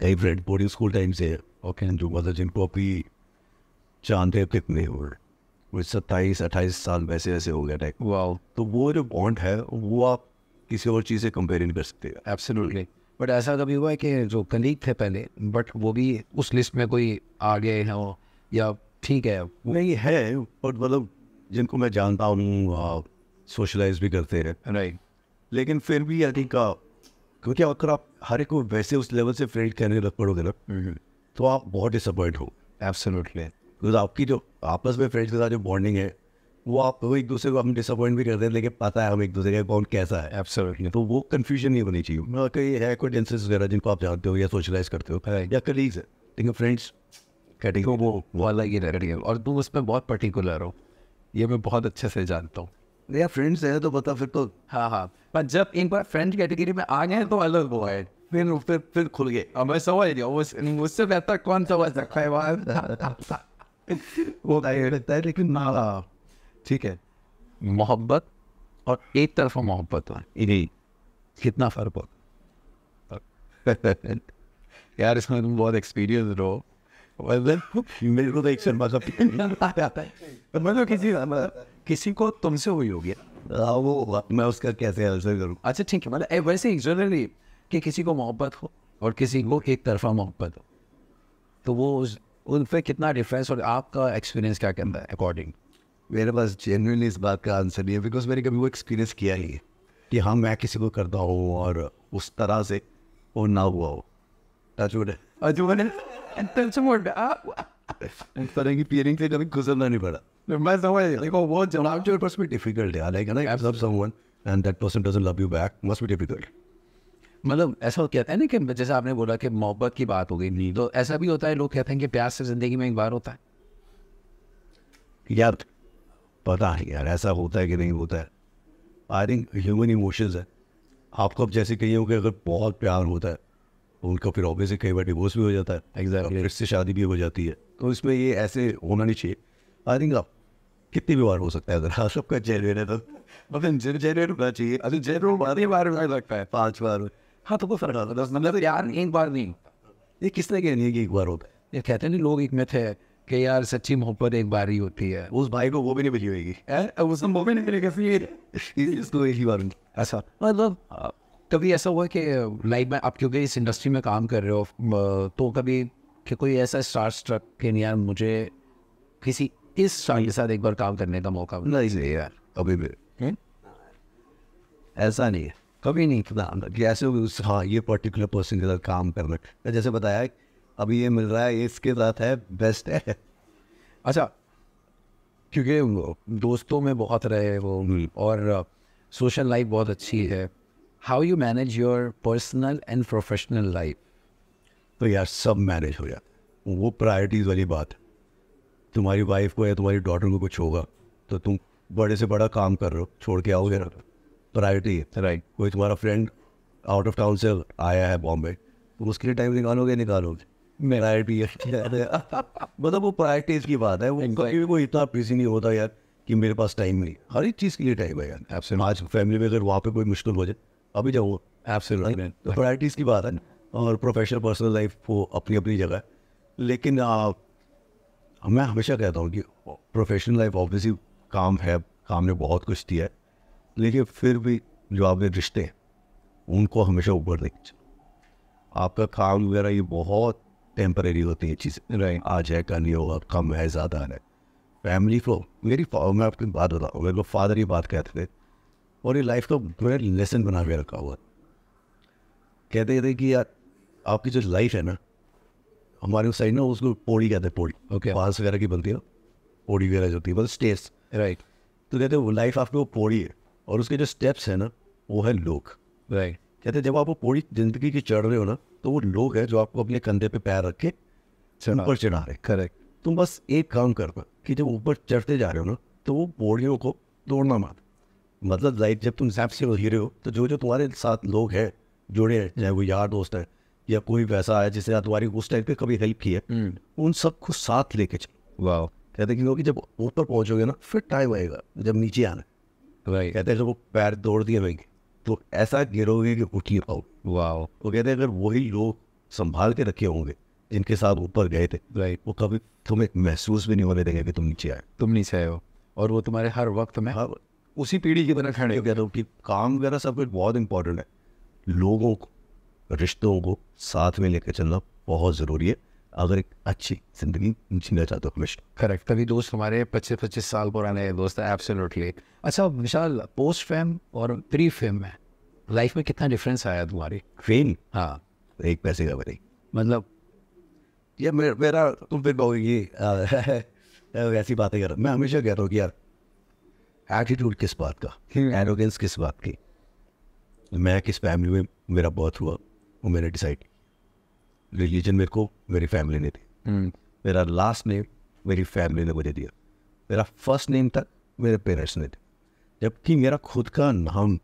कई फ्रेंड बोर्डिंग स्कूल टाइम से है ओके जो मतलब जिनको अभी जानते कितने हो वो सत्ताईस अट्ठाईस साल वैसे वैसे हो गया टैक वाह तो वो जो बॉन्ड है वो आप किसी और चीज़ से कंपेयर नहीं कर सकते एब्सोल्युटली बट ऐसा कभी हुआ है कि जो कलीग थे पहले बट वो भी उस लिस्ट में कोई आ गए हो या ठीक है नहीं है बट मतलब जिनको मैं जानता हूँ सोशलाइज भी करते हैं राइट लेकिन फिर भी आई थिंक क्योंकि अगर आप हर एक को वैसे उस लेवल से फ्रेंड करने लग पड़ोगे ना mm-hmm. तो आप बहुत डिसअपॉइंट हो एब्सोल्युटली बिकॉज आपकी जो आपस में फ्रेंड्स के साथ जो बॉन्डिंग है वो आप वो एक दूसरे को हम डिसअपॉइंट भी करते हैं लेकिन पता है हम एक दूसरे का अकाउंट कैसा है Absolutely. तो वो कन्फ्यूजन नहीं होनी चाहिए मतलब कहीं है कोई डेंसेस वगैरह जिनको आप जानते हो या सोशलाइज करते हो या कलीग्स तो है लेकिन फ्रेंड्स कैटेगरी वो वो अलग ही रह और तुम उसमें बहुत पर्टिकुलर हो ये मैं बहुत अच्छे से जानता हूँ या फ्रेंड्स है तो बता फिर तो हाँ हाँ पर जब एक बार फ्रेंड कैटेगरी में आ गए तो अलग हुआ है फिर फिर फिर खुल गए अब मैं समझ रही हूँ मुझसे बेहतर कौन समझ रखा है *laughs* वो ठीक है मोहब्बत और एक तरफ मोहब्बत कितना फ़र्क होता यार इसमें तुम बहुत एक्सपीरियंस रहो मेरे को तो एक आता है किसी किसी को तुमसे हुई होगी वो मैं उसका कैसे आंसर करूँ अच्छा ठीक है मतलब वैसे ही जनरली कि किसी को मोहब्बत हो और किसी को एक तरफा मोहब्बत हो तो वो उन पर कितना डिफरेंस और आपका एक्सपीरियंस क्या कहता है अकॉर्डिंग मेरे पास जेनरली इस बात का आंसर नहीं है बिकॉज मैंने कभी वो एक्सपीरियंस किया ही है कि हाँ मैं किसी को करता हूँ और उस तरह से वो ना हुआ हो अजूर अजूर डिफिकल्ट है like I love someone and that person doesn't love you back must be difficult मतलब ऐसा कहते हैं ना कि जैसे आपने बोला कि मोहब्बत की बात हो गई नहीं तो ऐसा भी होता है लोग कहते हैं कि प्यार से ज़िंदगी में एक बार होता है यार पता है यार ऐसा होता है कि नहीं होता है आई थिंक ह्यूमन इमोशंस है आपको अब जैसे हो कि अगर बहुत प्यार होता है उनका फिर ऑब्वियसली कई बार डिवोर्स भी हो जाता है एग्जैक्टली फिर से शादी भी हो जाती है तो इसमें ये ऐसे होना नहीं चाहिए आई थिंक आप कितनी भी बार हो सकता है अगर आप सबका जेनुअन है तो मतलब जेनुअन होना चाहिए अच्छा जेनुअन बार बार लगता है पाँच बार हाँ तो कोई फर्क मतलब तो यार एक बार नहीं ये किसने कह दिया कि एक बार होता है ये कहते हैं लोग एक में है कि यार सच्ची मोहब्बत एक बार ही होती है उस भाई को वो भी नहीं मिली होगी उस वो भी नहीं मिलेगा बार ऐसा अच्छा, मतलब हाँ, कभी ऐसा हुआ कि लाइफ में आप क्योंकि इस इंडस्ट्री में काम कर रहे हो तो कभी कि कोई ऐसा स्टार स्ट्रक कि यार मुझे किसी इस स्टार के साथ एक बार काम करने का मौका नहीं यार अभी भी ऐसा नहीं है कभी नहीं खुदा कि ऐसे उस हाँ ये पर्टिकुलर पर्सन के साथ काम कर रहे है तो जैसे बताया अभी ये मिल रहा है इसके साथ है बेस्ट है अच्छा क्योंकि दोस्तों में बहुत रहे वो हम्म। और सोशल लाइफ बहुत अच्छी है how you manage your personal and professional life तो यार सब मैनेज हो जाता वो प्रायोरिटीज़ वाली बात तुम्हारी वाइफ को या तुम्हारी डॉटर को कुछ होगा तो तुम बड़े से बड़ा काम कर रहे हो छोड़ के आओगे रहो प्रायोरिटी है राइट कोई तुम्हारा फ्रेंड आउट ऑफ टाउन से आया है बॉम्बे तो उसके लिए टाइम निकालोगे निकालोगे प्रायोरिटी *laughs* मतलब वो प्रायोरिटीज की बात है वो वो इतना बिजी नहीं होता यार कि मेरे पास टाइम नहीं हर एक चीज़ के लिए टाइम है यार आज फैमिली में अगर वहाँ पे कोई मुश्किल हो जाए अभी जाओ एब्सेंट तो प्रायोरिटीज़ की बात है और प्रोफेशनल पर्सनल लाइफ वो अपनी अपनी जगह है लेकिन मैं हमेशा कहता हूँ कि प्रोफेशनल लाइफ ऑब्वियसली काम है काम ने बहुत कुछ दिया है लेकिन फिर भी जो आपके रिश्ते हैं उनको हमेशा ऊपर नहीं आपका काम वगैरह ये बहुत टेम्परेरी होती है चीज़ें राइट आज है कल ये होगा कम है ज़्यादा है फैमिली को मेरी मैं आपकी बात बताऊँ मेरे को फादर ये बात कहते थे और ये लाइफ का मैंने लेसन बना के रखा हुआ कहते थे कि यार आपकी जो लाइफ है ना हमारे साइड ना उसको पौड़ी कहते हैं पौड़ी ओके बांस वगैरह की बनती है पौड़ी वगैरह जो होती है मतलब स्टेज राइट तो कहते वो लाइफ आपकी वो पौड़ी है और उसके जो स्टेप्स हैं ना वो है लोग राइट right. कहते हैं जब आप वो पूरी जिंदगी की चढ़ रहे हो ना तो वो लोग है जो आपको अपने कंधे पे पैर रख के ऊपर चढ़ा रहे करेक्ट तुम बस एक काम कर पा कि जब ऊपर चढ़ते जा रहे हो ना तो वो बोड़ियों को तोड़ना मत मतलब लाइफ जब तुम सैप से ही रहे हो तो जो जो तुम्हारे साथ लोग हैं जुड़े हैं चाहे वो यार दोस्त है या कोई वैसा है जिसने तुम्हारी उस टाइम पे कभी हेल्प की है hmm. उन सबको साथ लेके चलो वाह कहते हैं क्योंकि जब ऊपर पहुंचोगे ना फिर टाइम आएगा जब नीचे आना भाई कहते हैं जब वो पैर तोड़ दिए भाई तो ऐसा गिरोगे कि उठिए पाओ वाह वो कहते हैं अगर वही लोग संभाल के रखे होंगे जिनके साथ ऊपर गए थे राइट वो कभी तुम्हें महसूस भी नहीं होने देंगे कि तुम नीचे आए तुम नीचे आए हो और वो तुम्हारे हर वक्त में हर हाँ। उसी पीढ़ी की तरह खड़े कह रहा हूँ कि काम वगैरह सब कुछ बहुत इंपॉर्टेंट है लोगों को रिश्तों को साथ में लेकर चलना बहुत ज़रूरी है अगर एक अच्छी जिंदगी जीना चाहते हो हमेशा करेक्ट तभी दोस्त हमारे पच्चीस पच्चीस साल पुराने दोस्त हैं एब्सोल्युटली अच्छा विशाल पोस्ट फेम और प्री फेम में लाइफ में कितना डिफरेंस आया तुम्हारी फेम हाँ एक पैसे का बने मतलब ये मेर, मेरा तुम फिर कहोगी *laughs* ऐसी बातें कर मैं हमेशा कह रहा हूँ कि यार एटीट्यूड किस बात का एरोगेंस हम्म। किस बात की मैं किस फैमिली में मेरा बर्थ हुआ वो मैंने डिसाइड रिलीजन मेरे को मेरी फैमिली ने दी हम्म। मेरा लास्ट नेम मेरी फैमिली ने मुझे दिया मेरा फर्स्ट नेम तक मेरे पेरेंट्स ने दिया जबकि मेरा खुद का नाम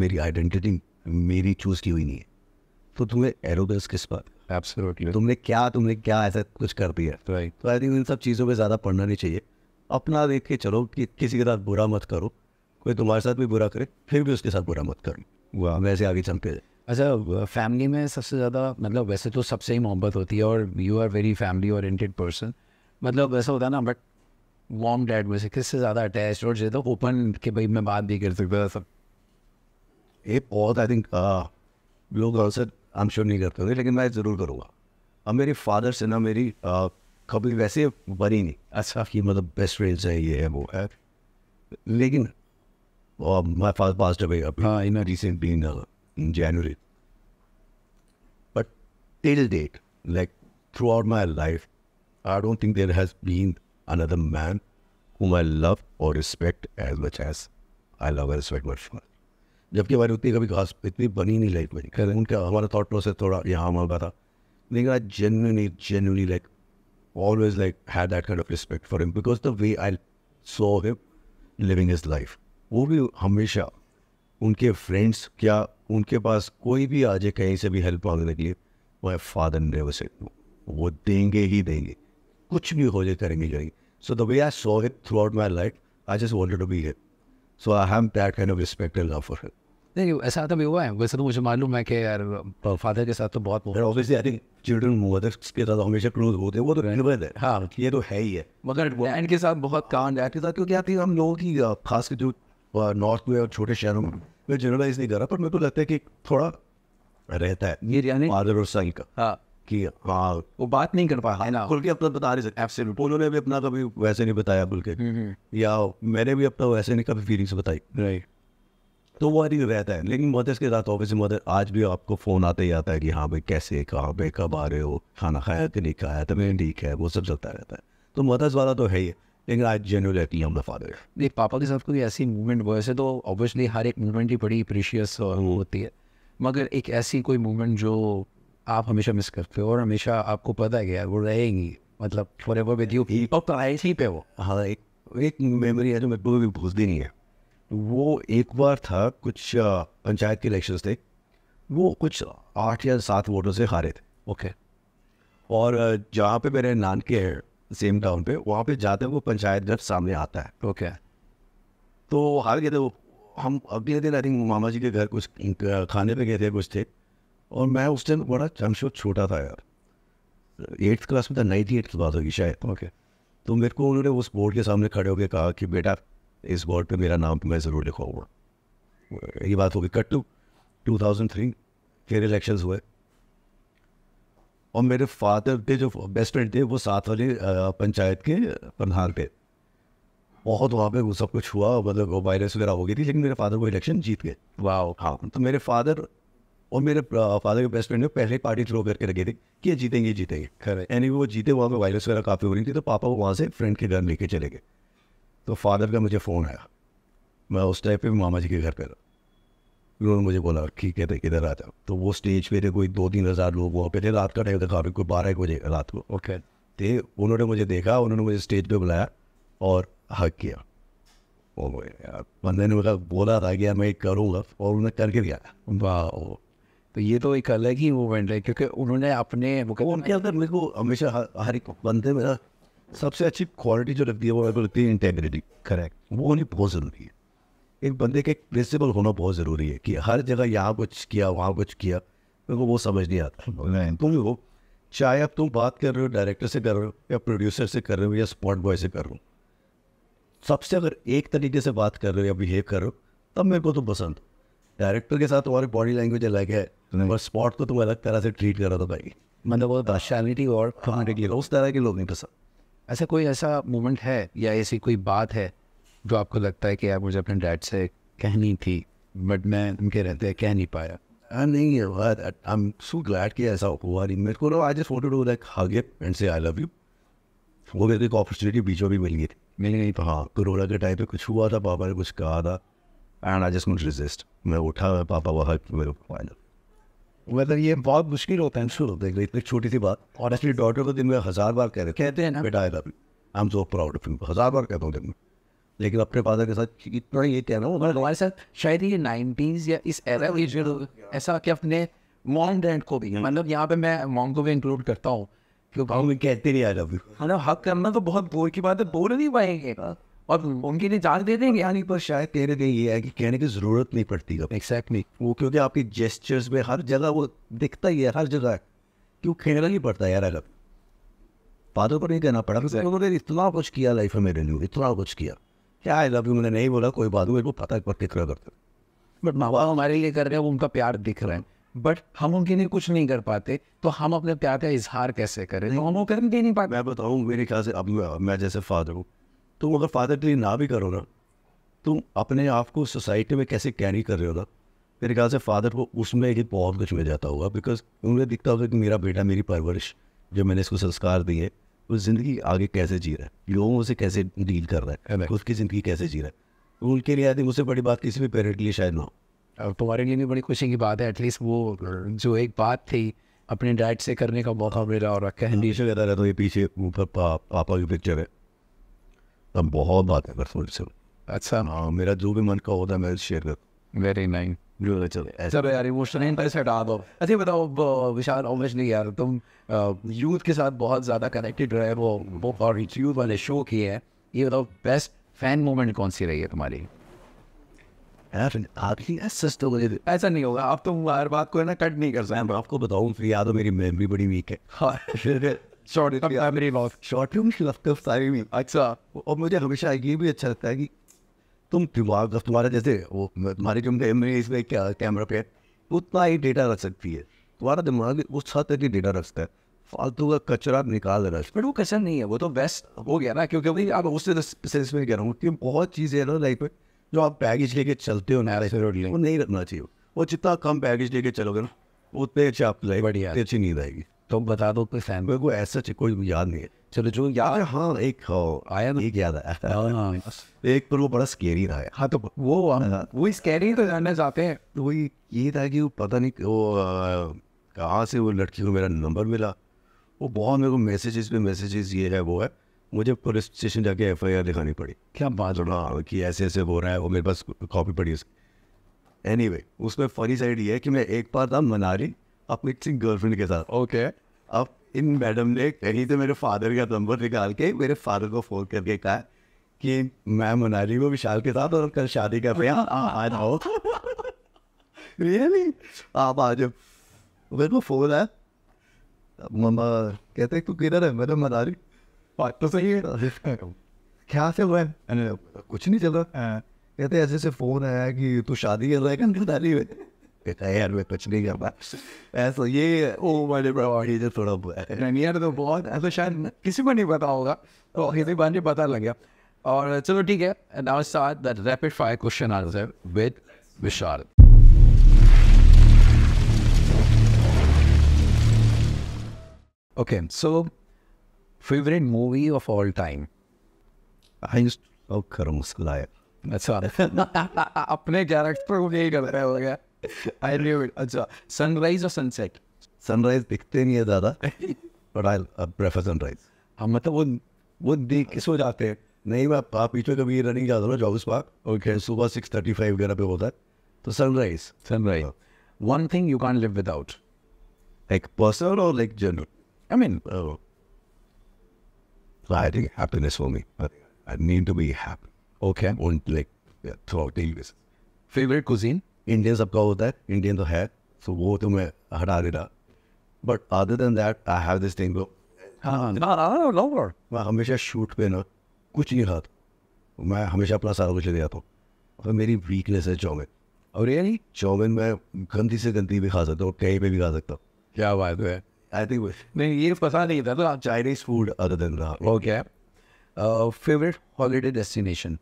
मेरी आइडेंटिटी मेरी चूज की हुई नहीं है तो तुम्हें एरोगेंस किस बात Absolutely. तुमने क्या तुमने क्या ऐसा कुछ कर दिया right. तो आई थिंक इन सब चीज़ों पे ज़्यादा पढ़ना नहीं चाहिए अपना देख के चलो कि किसी के साथ बुरा मत करो कोई तुम्हारे साथ भी बुरा करे फिर भी उसके साथ बुरा मत करो वैसे आगे चलते जाए अच्छा फैमिली में सबसे ज़्यादा मतलब वैसे तो सबसे ही मोहब्बत होती है और you are very family oriented person मतलब वैसा होता है ना बट वॉम डैड में से किससे ज़्यादा अटैच और जैसे ओपन के भाई मैं बात भी कर सकता सब ये बहुत आई थिंक uh, लोग आंसर आई एम श्योर नहीं करते होंगे लेकिन मैं ज़रूर करूँगा अब मेरे फादर से ना मेरी uh, कभी वैसे बनी नहीं अच्छा कि मतलब बेस्ट फ्रेंड्स है ये है वो है लेकिन my father passed away in recent being in January. But till date, like throughout my life, I don't think there has been another man whom I love or respect as much as I love and respect my father. जबकि हमारी उतनी कभी खास इतनी बनी नहीं life मेरी खैर उनका हमारा थॉट प्रोसेस थोड़ा यहाँ हमारा था लेकिन I genuinely genuinely like always like had that kind of respect for him because the way I saw him living his life वो भी हमेशा उनके फ्रेंड्स क्या उनके पास कोई भी आ जाए कहीं से भी हेल्प मांगने के लिए माई फादर ने वैसे वो देंगे ही देंगे कुछ भी हो जाए करेंगे जाएंगे so the way I saw hit throughout my life I just want to be hit so I have that kind of respect and love for hit नहीं ऐसा तो भी हुआ है वैसे तो मुझे मालूम है कि यार फादर के साथ तो बहुत obviously I think children mothers के साथ हमेशा क्लोज होते हैं वो तो एनिमल है हाँ ये तो है ही है मगर डैड के साथ बहुत कांड डैड के साथ क्योंकि आप हम लोगों की खास जो नॉर्थ में और छोटे शहरों में मैं जनरलाइज नहीं कर रहा पर मेरे को लगता है कि थोड़ा रहता है ये यानी फादर और सन का हाँ कि हाँ वो बात नहीं कर पाया हाँ, खुल के अपना बता रहे उन्होंने भी अपना कभी वैसे नहीं बताया खुल के हम्म, हम्म। या मैंने भी अपना वैसे नहीं कभी फीलिंग्स बताई राइट तो वो हरी रहता है लेकिन मदर्स के साथ ऑफिस मदर आज भी आपको फ़ोन आते ही आता है कि हाँ भाई कैसे कहाँ पे कब आ रहे हो खाना खाया कि नहीं खाया तबीयत ठीक है वो सब चलता रहता है तो मदर्स वाला तो है ही लेकिन आज जेन्यू रहती है फादर नहीं पापा के साथ कोई ऐसी मूवमेंट वैसे तो ऑब्वियसली हर एक मूवमेंट ही बड़ी अप्रिशियस हम्म। होती है मगर एक ऐसी कोई मूवमेंट जो आप हमेशा मिस करते हो और हमेशा आपको पता है यार वो रहेंगी मतलब फॉर एवर विद यू और पढ़ाई ही पे वो हाँ एक एक मेमोरी है जो मेरे को भी भूलती नहीं है वो एक बार था कुछ पंचायत के इलेक्शन थे वो कुछ आठ या सात वोटों से हारे थे ओके और जहाँ पे मेरे नान के सेम टाउन पे वहाँ पे जाते वो पंचायत घर सामने आता है ओके okay. तो हार गए थे वो हम अगले दिन आई थिंक मामा जी के घर कुछ खाने पे गए थे कुछ थे और मैं उस टाइम बड़ा चमशो छोटा था यार एट्थ क्लास में था तो थी एट्थ क्लास होगी शायद ओके तो मेरे को उन्होंने उस बोर्ड के सामने खड़े होकर कहा कि बेटा इस बोर्ड पे मेरा नाम मैं ज़रूर लिखवाऊँगा ये बात होगी cut to two thousand three फिर इलेक्शन हुए और मेरे फादर थे जो बेस्ट फ्रेंड थे वो साथ वाली पंचायत के प्रधान थे बहुत वहाँ पे वो सब कुछ हुआ मतलब वो वायरस वगैरह हो गई थी लेकिन मेरे फादर वो इलेक्शन जीत गए वाह हाँ तो मेरे फादर और मेरे फादर के बेस्ट फ्रेंड ने पहले पार्टी थ्रो करके रखे थे कि ये जीतेंगे जीतेंगे खरे यानी वो जीते वहाँ पे वायरस वगैरह काफ़ी हो रही थी तो पापा को वहाँ से फ्रेंड के घर लेके चले गए तो फादर का मुझे फ़ोन आया मैं उस टाइप पर मामा जी के घर पर उन्होंने मुझे बोला ठीक है इधर आ जाओ तो वो स्टेज पे थे कोई दो तीन हज़ार लोग वहाँ पे थे रात का टाइम था काफ़ी कोई बारह एक बजे रात को ओके थे उन्होंने मुझे देखा उन्होंने मुझे स्टेज पे बुलाया और हक किया वो oh बंदे ने मेरा बोला था कि यार मैं करूँगा और उन्होंने करके दिया वाह तो ये तो एक अलग ही मूवमेंट है क्योंकि उन्होंने अपने उनके अंदर मेरे को हमेशा हर एक बंदे मेरा सबसे अच्छी क्वालिटी जो लगती है वो लगती है इंटेग्रिटी करेक्ट वो उन्हें बहुत ज़रूरी है एक बंदे का एक प्रिंसिपल होना बहुत ज़रूरी है कि हर जगह यहाँ कुछ किया वहाँ कुछ किया मेरे को वो समझ नहीं आता तुम हो चाहे अब तुम बात कर रहे हो डायरेक्टर से कर रहे हो या प्रोड्यूसर से कर रहे हो या स्पॉट बॉय से कर रहे हो सबसे अगर एक तरीके से बात कर रहे हो या बिहेव कर रहे हो तब मेरे को तुम तो पसंद डायरेक्टर के साथ तुम्हारी बॉडी लैंग्वेज अलग है और स्पॉट को तुम अलग तरह से ट्रीट कर रहा था तो भाई मतलब वो पर्सनैलिटी और उस तरह के लोग नहीं पसंद ऐसा कोई ऐसा मोमेंट है या ऐसी कोई बात है जो आपको लगता है कि यार मुझे अपने डैड से कहनी थी बट मैं उनके रहते कह नहीं पाया नहीं अपॉर्चुनिटी बीचों भी मिल गई थी मिल गई तो हाँ कोरोना के टाइम पे कुछ हुआ था पापा ने कुछ कहा था एंड आई जस्ट रिजिस्ट मैं उठा पापा वह मतलब ये बहुत मुश्किल होता है शुरू इतनी छोटी सी बात और एक्चुअली को दिन में हज़ार बार कह रहे कहते हैं ना बेटा I love you I am so proud हज़ार बार कहता हूँ दिन में लेकिन अपने फादर के साथ इतना ये कहना हूँ हमारे साथ शायद ये नाइनटीज या इस एरा में तो ऐसा कि अपने मॉम डैड को भी हम्म। मतलब यहाँ पे मैं मॉम को भी इंक्लूड करता हूँ क्यों भाव में कहते नहीं आ रहा है ना हक करना तो बहुत बोर की बात है बोल नहीं पाएंगे और उनके लिए जाग दे देंगे यानी पर शायद तेरे लिए ये है कि कहने की ज़रूरत नहीं पड़ती अब एक्सैक्टली वो क्योंकि आपके जेस्टर्स में हर जगह वो दिखता ही है हर जगह क्यों कहना नहीं पड़ता यार अगर बातों पर नहीं कहना पड़ा इतना कुछ किया लाइफ में मेरे लिए इतना कुछ किया क्या आई लव यू मैंने नहीं बोला कोई बात नहीं पता है दिख रहा करते बट माँ बाप हमारे लिए कर रहे हैं वो उनका प्यार दिख रहा है बट हम उनके लिए कुछ नहीं कर पाते तो हम अपने प्यार का इजहार कैसे करें तो हम वो कर नहीं पाते मैं बताऊँ मेरे ख्याल से अब मैं जैसे फादर हूँ तुम अगर फादर के लिए ना भी करो ना तुम अपने आप को सोसाइटी में कैसे कैरी कर रहे हो ना मेरे ख्याल से फादर को उसमें ही बहुत कुछ मिल जाता होगा बिकॉज उन्हें दिखता होगा कि मेरा बेटा मेरी परवरिश जो मैंने इसको संस्कार दिए वो ज़िंदगी आगे कैसे जी रहा है लोगों से कैसे डील कर रहा है उसकी ज़िंदगी कैसे जी रहा है उनके लिए आती थिंक उससे बड़ी बात किसी भी पेरेंट के लिए शायद ना हो तुम्हारे लिए भी बड़ी खुशी की बात है एटलीस्ट वो जो एक बात थी अपने डैड से करने का मौका मिला और रखा है कहता रहता ये पीछे ऊपर पापा की पिक्चर है हम बहुत बात है अच्छा हाँ मेरा जो भी मन का होता है मैं शेयर करता वेरी नाइन चले यार हटा दो विशाल यार तुम यूथ uh, के साथ बहुत ज़्यादा कनेक्टेड रहे वो और वाले शो ये बेस्ट फैन मोमेंट कौन सी रही है तुम्हारी तो ऐसा नहीं होगा आप तो हर बात को ना कट नहीं कर सकते आपको बताऊँ फिर याद हो मेरी बड़ी वीक है हाँ। *laughs* अच्छा और मुझे हमेशा ये भी अच्छा लगता है कि तुम दिमाग तुम्हारा जैसे वो तुम्हारी जो मेमोरी इसमें क्या कैमरा पे है उतना ही डेटा रख सकती है तुम्हारा दिमाग उस हद तक ही डेटा रखता है फालतू का कचरा निकाल रहा है बट वो कैसा नहीं है वो तो बेस्ट हो गया ना क्योंकि भाई आप उससे सेंस में कह रहा हूँ कि बहुत चीज़ें है ना लाइफ में जो आप पैकेज लेके चलते हो ना वो नहीं रखना चाहिए वो जितना कम पैकेज लेके चलोगे ना उतने अच्छे आप लाइफ अच्छी नींद आएगी तो बता दो कोई फैन को ऐसा कोई याद नहीं है चलो जो याद हाँ एक हाँ, आया ना एक याद आया हाँ, हाँ। एक पर वो बड़ा स्केरी रहा है हाँ तो वो वो स्केरी तो जानना चाहते हैं तो वही ये था कि वो पता नहीं वो कहाँ से वो लड़की को मेरा नंबर मिला वो बहुत मेरे को मैसेजेस पे मैसेजेस ये है वो है मुझे पुलिस स्टेशन जाके एफ आई आर दिखानी पड़ी क्या बात हो तो रहा कि ऐसे ऐसे हो रहा है वो मेरे पास कॉपी पड़ी उसकी एनी वे उसमें फनी साइड ये है कि मैं एक बार था मनारी अपनी गर्लफ्रेंड के साथ ओके okay. अब इन मैडम ने कहीं से मेरे फादर का नंबर निकाल के मेरे फादर को फ़ोन करके कहा कि मैं रही हूँ विशाल के साथ और कल शादी कर रहे हैं आ जाओ रियली *laughs* आप आ जाओ मेरे को फ़ोन आया मम्मा कहते तू किधर है मैडम रही बात तो सही है क्या से हुआ है कुछ नहीं चल रहा हाँ। कहते ऐसे ऐसे फ़ोन आया कि तू शादी कर रहा है कल रही है Uh, retired oh, with कुछ नहीं करता ऐसा ये वाले प्रभावी जो थोड़ा रनियर तो बहुत ऐसा शायद किसी और चलो ठीक है now start that rapid fire question answer with Vishal Okay, so favorite movie of all time? I used to love Karam Salaya. That's अपने कैरेक्टर को यही कर रहा है आई लिव इट अच्छा सनराइज और सनसेट सनराइज दिखते नहीं है ज़्यादा बट आई प्रेफर सनराइज हम मतलब वो वो देख के सो जाते हैं नहीं मैं आप पीछे में कभी रनिंग जाता हूँ जॉब्स पार्क ओके सुबह सिक्स थर्टी फाइव वगैरह पे होता है तो sunrise sunrise one thing you can live without like personal और like general I mean I think happiness for me I need to be happy okay Okay. Won't like yeah, throughout daily basis. Indian सबका होता है Indian तो है सो वो तो मैं हटा दे रहा but other than that I have this thing मैं हमेशा शूट पे ना कुछ नहीं खाता मैं हमेशा अपना सारा कुछ ले जाता हूँ और मेरी वीकनेस है चौमिन और ये नहीं चौमिन मैं गंदी से गंदी भी खा सकता हूँ कहीं पर भी खा सकता हूँ क्या बात है आई थिंक नहीं ये पता नहीं था ना Chinese food other than okay favourite holiday destination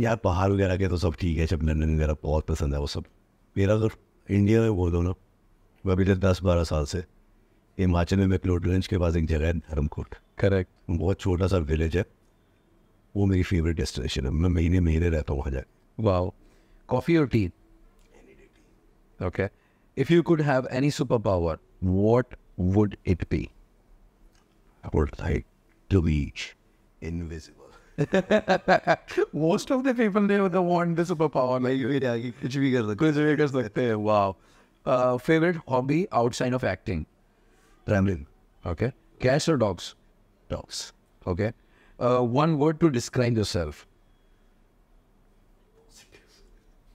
यार पहाड़ वगैरह के तो सब ठीक है जब लंदन वगैरह बहुत पसंद है वो सब मेरा अगर तो इंडिया में बोल दो ना मैं अभी दस बारह साल से हिमाचल में मैं क्लोडगंज के पास एक जगह है धर्मकोट करेक्ट बहुत छोटा सा विलेज है वो मेरी फेवरेट डेस्टिनेशन है मैं महीने महीने रहता हूँ वहाँ जाए वाह कॉफ़ी और tea okay if you could have any super power what would it be वाइक like to be *laughs* Most of the people they would want the superpower. Like, yeah, it should be good. like, wow. Uh, favorite hobby outside of acting? Rambling. Okay. Cats or dogs? Dogs. Okay. Uh, one word to describe yourself?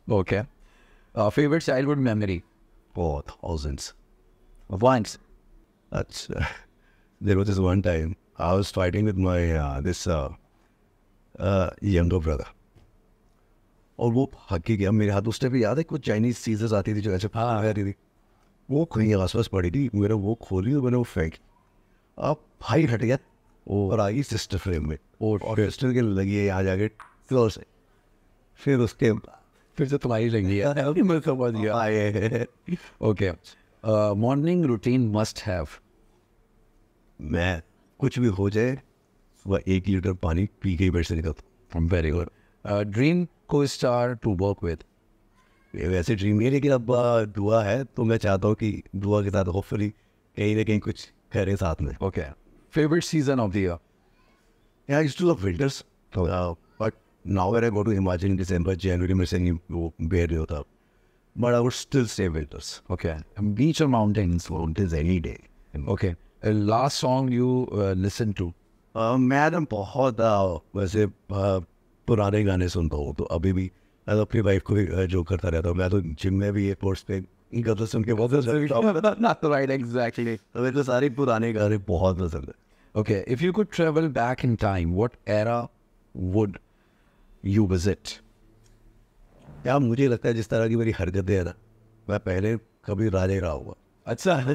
Okay. Uh, favorite childhood memory? Oh, thousands. once. That's. *laughs* there was this one time I was fighting with my this. Younger brother और वो हकी गया मेरे हाथ उस time याद है कुछ Chinese चीजें आती थी जो ऐसे हाँ जाती थी वो कहीं आस पास पड़ी थी मेरा वो खोली और मैंने वो फेंक अब भाई हट गया और आई सिस्टर फ्रेम में और सिस्टर के लगी है यहाँ जाके फ्लोर से फिर उसके फिर से तुम्हारी लगी है okay morning routine must have मैं कुछ भी हो जाए वह एक लीटर पानी पी के बैठ से निकलता हूँ very good dream co-star to work with वैसे ड्रीम है लेकिन अब uh, दुआ है तो मैं चाहता हूँ कि दुआ के साथ होपफुली कहीं ना कहीं कुछ खेरे साथ में okay favourite season of the year I to love winters but now where I go to imagine दिसंबर जनवरी में से नहीं वो बेहद नहीं होता but I would still say winters okay beach और mountains mountains any day okay last song you listen to madam बहुत वैसे पुराने गाने सुनता हूँ तो अभी भी मैं तो अपनी वाइफ को भी जो करता रहता हूँ मैं तो जिम में भी स्पोर्ट्स पे गलत सुन के बहुत अच्छा *laughs* तो मेरे को सारे पुराने गाने बहुत पसंद है okay if you could travel back in time what era would you visit क्या मुझे लगता है जिस तरह की मेरी हरकतें हैं ना मैं पहले कभी राजे रहा हुआ *laughs* Okay.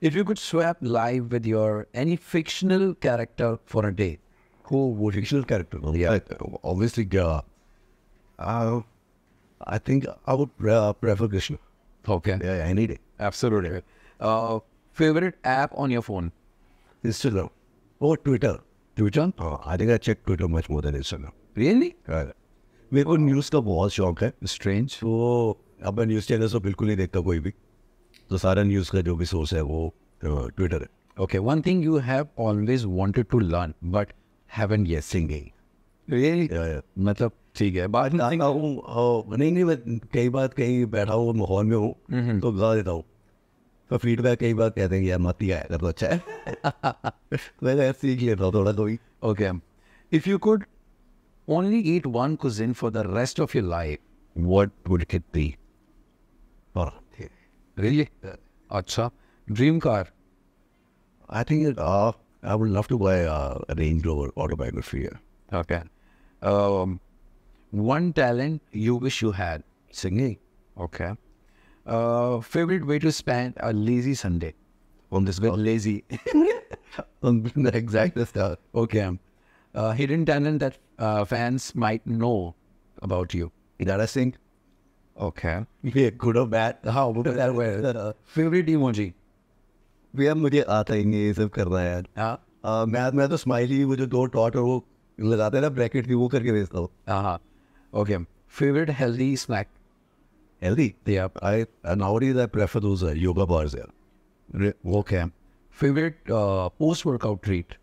If you could swap life with your any fictional character for a day, who would fictional character yeah obviously uh, uh, I think I would uh, prefer Krishna okay yeah any day absolutely uh, favorite app on your phone Instagram or oh, Twitter Twitter oh, I think I check Twitter much more than Instagram really uh, मेरे को news का बहुत शौक है strange वो अब मैं news channel तो बिल्कुल नहीं देखता कोई भी तो सारा न्यूज़ का जो भी सोर्स है वो ट्विटर है okay one thing you have always wanted to learn but haven't yet singing. मतलब ठीक है बात नहीं नहीं मैं कई बार कहीं बैठा हूँ माहौल में हूँ तो गा देता हूँ तो फीडबैक कई बार कहते हैं यार मत ही आया कर तो अच्छा है *laughs* मैं सीख लेता हूँ थोड़ा कोई okay if you could only eat one cuisine for the rest of your life, what would it be? Oh. Really? Uh, acha. Dream car? I think uh, I would love to buy uh, a Range Rover autobiography. Okay. Um, one talent you wish you had? Singing. Okay. Uh, favorite way to spend a lazy Sunday? On this bit lazy. *laughs* on the exact stuff. *laughs* Okay. Uh, hidden talent that uh, fans might know about you? Interesting. Okay. Yeah, good or bad. How about that way? Favorite emoji? भैया मुझे आता ही नहीं ये सब करना है यार uh, मैं मैं तो स्माइली वो जो दो डॉट और वो लगाते हैं ना ब्रैकेट की वो करके भेजता हूँ हाँ okay favourite healthy snack healthy या I nowadays I prefer those yoga bars यार okay favourite post workout treat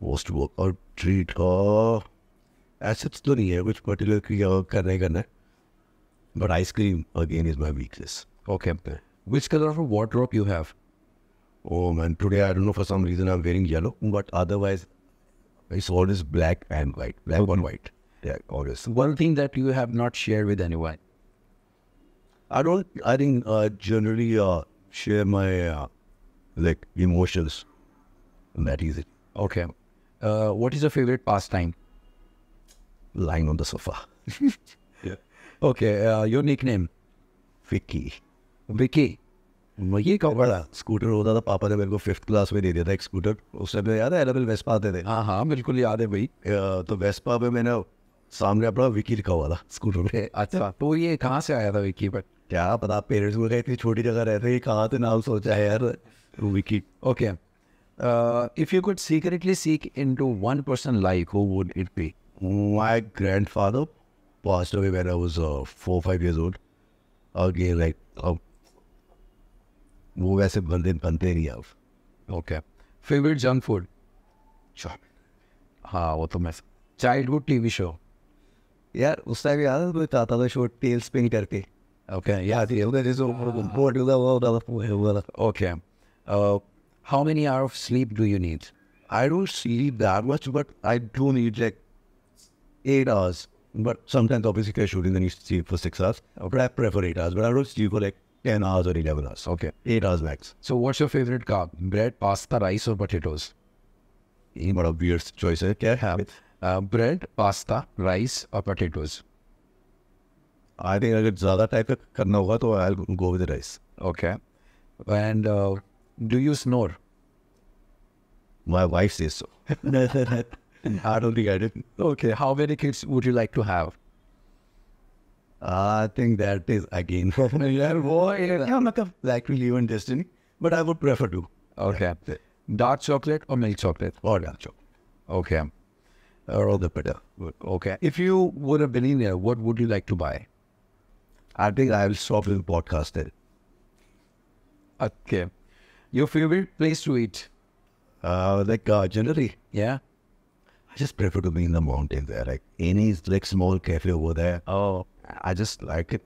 post workout treat एसेट्स तो नहीं है कुछ पर्टिकुलर की करना ही करना है but ice cream again is my weakness okay which colour of water of you have Oh man, today I don't know for some reason I'm wearing yellow, but otherwise it's always black and white, black okay. and white. Yeah, always. One thing that you have not shared with anyone. I don't. I think uh, generally uh, share my uh, like emotions. And that is it. Okay. Uh, what is your favorite pastime? lying on the sofa. *laughs* yeah. Okay, uh, your nickname? Vicky. Vicky. ये कहूँ बड़ा scooter होता था पापा ने मेरे को fifth class में दे दिया था एक स्कूटर उस टाइम याद है एलेवल वेस्पा आते थे हाँ हाँ बिल्कुल याद है भाई तो वेस्पा पे मैंने सामने अपना विकी लिखा हुआ था स्कूटर पे अच्छा तो ये कहाँ से आया था विकी पर क्या पता पेरेंट्स को इतनी छोटी जगह रहते हैं कहाँ से नाम सोचा है यार Vicky okay if you could secretly sneak into one person like who would it be my grandfather passed away when I was uh, four five years old. Again, like uh, वो वैसे बंदे बनते नहीं अब ओके फेवरेट जंक फूड हाँ वो तो मैं childhood T V show यार उस टाइम याद है तो आता था शो टेल स्पिन करके ओके याद ही होगा जैसे बोर्ड होगा वो होगा होगा okay how many hour of sleep do you need I don't sleep that much but I do need like eight hours. But sometimes, obviously, if you're shooting, then you sleep for six hours. But I prefer eight hours. But I would sleep for like 10 hours or 11 hours. Okay. Eight hours max. So, what's your favorite carb? Bread, pasta, rice, or potatoes? ये a weird choice है क्या है bread pasta rice और potatoes I think अगर ज़्यादा to का करना होगा तो I go with rice okay do you snore? My wife says so. *laughs* *laughs* I don't think I did. Okay. How many kids would you like to have? I think that is again. yeah, *laughs* boy. I'm not a likely even destiny, but I would prefer to. Okay. Yeah. Dark chocolate or milk chocolate? Or dark chocolate. Okay. Or all the better. Okay. If you were a billionaire, what would you like to buy? I think I will stop the podcast then. Okay. Your favorite place to eat? Uh, like uh, generally. Yeah just prefer to be in the mountains there. Like any like small cafe over there. Oh, I just like it.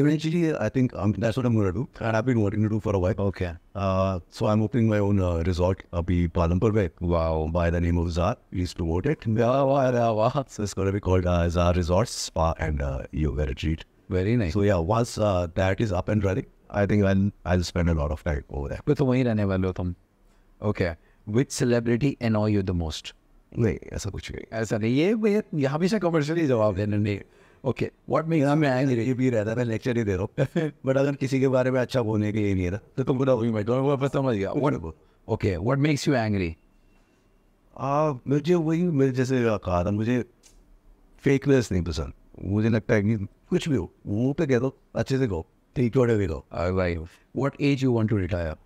Eventually, I think um, that's what I'm gonna do, and I've been wanting to do for a while. Okay. Uh, so I'm opening my own uh, resort up in Palampur way. Wow. By the name of Zar, please promote it. Wow, yeah, wow. So it's gonna be called uh, Zar Resort Spa and uh, Yoga Retreat. Very nice. So yeah, once uh, that is up and running, I think I'll I'll spend a lot of time over there. तो Okay. Which celebrity annoy you the most? नहीं ऐसा कुछ नहीं ऐसा नहीं ये मैं हमेशा कमर्शियली जवाब देने नहीं ओके व्हाट मेक मैं आएंगे ये भी रहता मैं लेक्चर ही दे रहा हूँ बट अगर किसी के बारे में अच्छा बोलने के लिए नहीं रहा तो तुम बुरा हुई मैं वापस समझ गया what okay what makes you angry मुझे वही मेरे जैसे कहा था मुझे फेकनेस नहीं पसंद मुझे लगता है कि कुछ भी हो मुँह पे कह दो अच्छे से गो ठीक थोड़े भी why what age you want to retire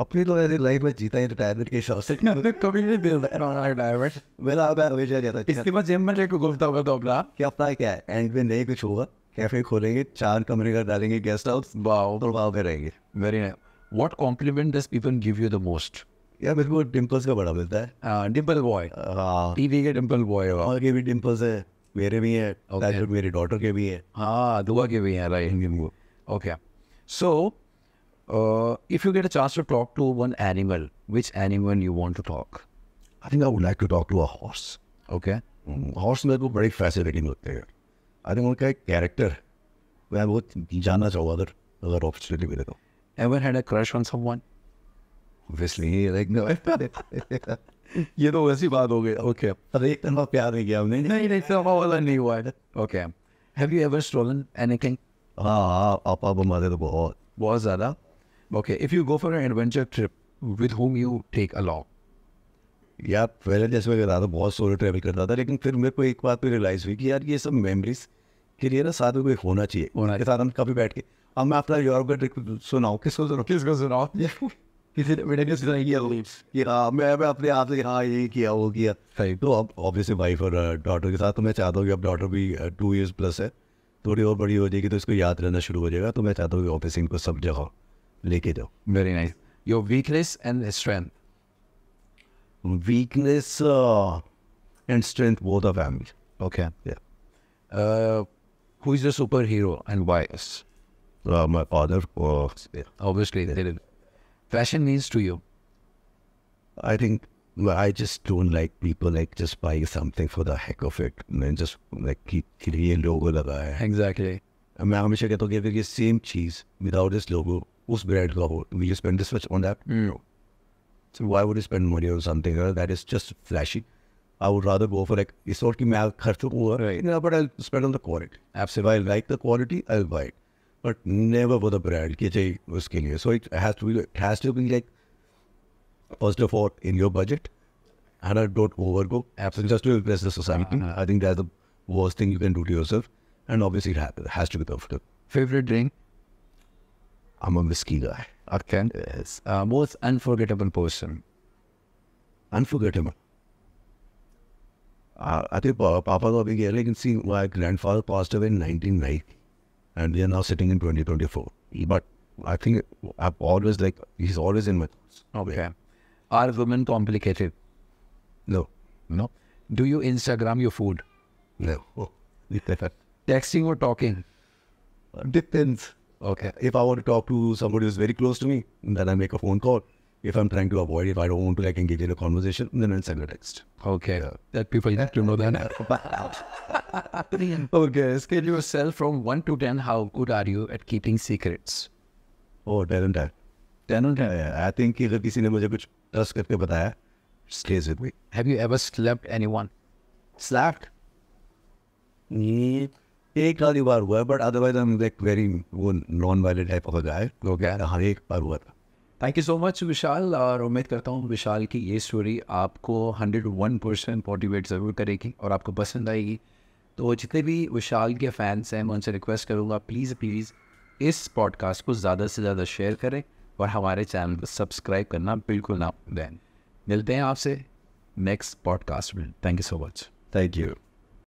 अपनी तो ऐसी लाइफ में जीता ही रिटायरमेंट के शौक से कभी नहीं दिल रिटायरमेंट मेरा अब हमेशा कहता है इसके बाद जिम में लेकर घूमता होगा तो अपना कि अपना क्या है एंड में नहीं कुछ होगा कैफे खोलेंगे चार कमरे का डालेंगे गेस्ट हाउस वाओ तो वाओ में रहेंगे very nice what compliment this people give you the most यार मेरे को डिम्पल्स का बड़ा मिलता है डिम्पल बॉय टीवी के डिम्पल बॉय और के भी डिम्पल्स है मेरे भी है okay. मेरी डॉटर के भी है हाँ दुआ के भी है okay so Uh, if you get a chance to talk to one animal, which animal you want to talk? I think I would like to talk to a horse. Okay. Mm-hmm. Horse में तो very fascinating होते हैं. I think उनका एक character. मैं बहुत जानना चाहूँगा अगर अगर opportunity मिले Ever had a crush on someone? Obviously, like no. *laughs* ये तो वैसी बात हो गई. Okay. Have you ever stolen anything? हाँ हाँ आप आप हमारे Okay, if you go for an adventure trip, with whom you take along? यार पहले जैसे मैं करता था बहुत सोलो ट्रैवल करता था लेकिन फिर मेरे को एक बात पे रियलाइज़ हुई कि यार ये सब मेमोरीज के लिए ना साथ में कोई होना चाहिए होना के साथ हम कभी बैठ के अब मैं अपना यूरोप का ट्रिप सुनाऊँ किसको सुनाऊँ किसको सुनाओ *laughs* किसी ने मैंने कि हाँ मैं मैं अपने हाथ से हाँ ये किया वो किया सही तो अब ऑब्वियसली वाइफ और डॉटर uh, के साथ तो मैं चाहता हूँ कि अब डॉटर भी टू ईयर्स प्लस है थोड़ी और बड़ी हो जाएगी तो इसको याद रहना शुरू हो जाएगा तो मैं चाहता हूँ कि ऑफिस इनको सब जगह Very nice. Your weakness and strength. Weakness uh, and strength, both of them. Okay. Yeah. Uh, who is the superhero and why? Uh, my father. yeah. Obviously, Fashion means to you. I think well, I just don't like people like just buy something for the heck of it and then just like keep के लिए logo लगाया है. Exactly. मैं हमेशा कहता हूँ the same cheese without this logo who's bread go. Will you spend this much on that? Mm. No. So why would you spend money on something that is just flashy? I would rather go for like, it's not that right. no, but I'll spend on the quality. Absolutely. If I like the quality, I'll buy it. But never for the brand. So it has to be, it has to be like, first of all, in your budget. And I don't overgo. Absolutely. Just to impress the society. Uh -huh. I think that's the worst thing you can do to yourself. And obviously it has to be comfortable. Favorite drink? I'm a whiskey guy. Okay. Yes. Uh, most unforgettable person. Unforgettable. Uh, I think uh, Papa Gopi here, you can see my grandfather passed away in 1990 and we are now sitting in 2024. But I think I've always like, he's always in my thoughts. Okay. Are women complicated? No. No. Do you Instagram your food? No. Oh. *laughs* Texting or talking? Depends. Okay. If I want to talk to somebody who's very close to me, then I make a phone call. If I'm trying to avoid, if I don't want to like engage in a conversation, then I'll send a text. Okay. Yeah. That people need to know that. *laughs* okay. Scale yourself from one to ten. How good are you at keeping secrets? Oh, ten and ten. Ten and ten. Yeah. I think if someone ने मुझे कुछ trust करके बताया, stays with me. Have you ever slapped anyone? Slapped? Nope. Hmm. एक आधी बार हुआ है but otherwise I am like very वो non violent type of guy तो हर एक बार हुआ था thank you so much Vishal और उम्मीद करता हूँ विशाल की ये स्टोरी आपको हंड्रेड वन परसेंट मोटिवेट ज़रूर करेगी और आपको पसंद आएगी तो जितने भी विशाल के फैंस हैं मैं उनसे रिक्वेस्ट करूँगा प्लीज़ प्लीज़ इस पॉडकास्ट को ज़्यादा से ज़्यादा शेयर करें और हमारे चैनल को सब्सक्राइब करना बिल्कुल ना दें मिलते हैं आपसे नेक्स्ट पॉडकास्ट में thank you so much thank you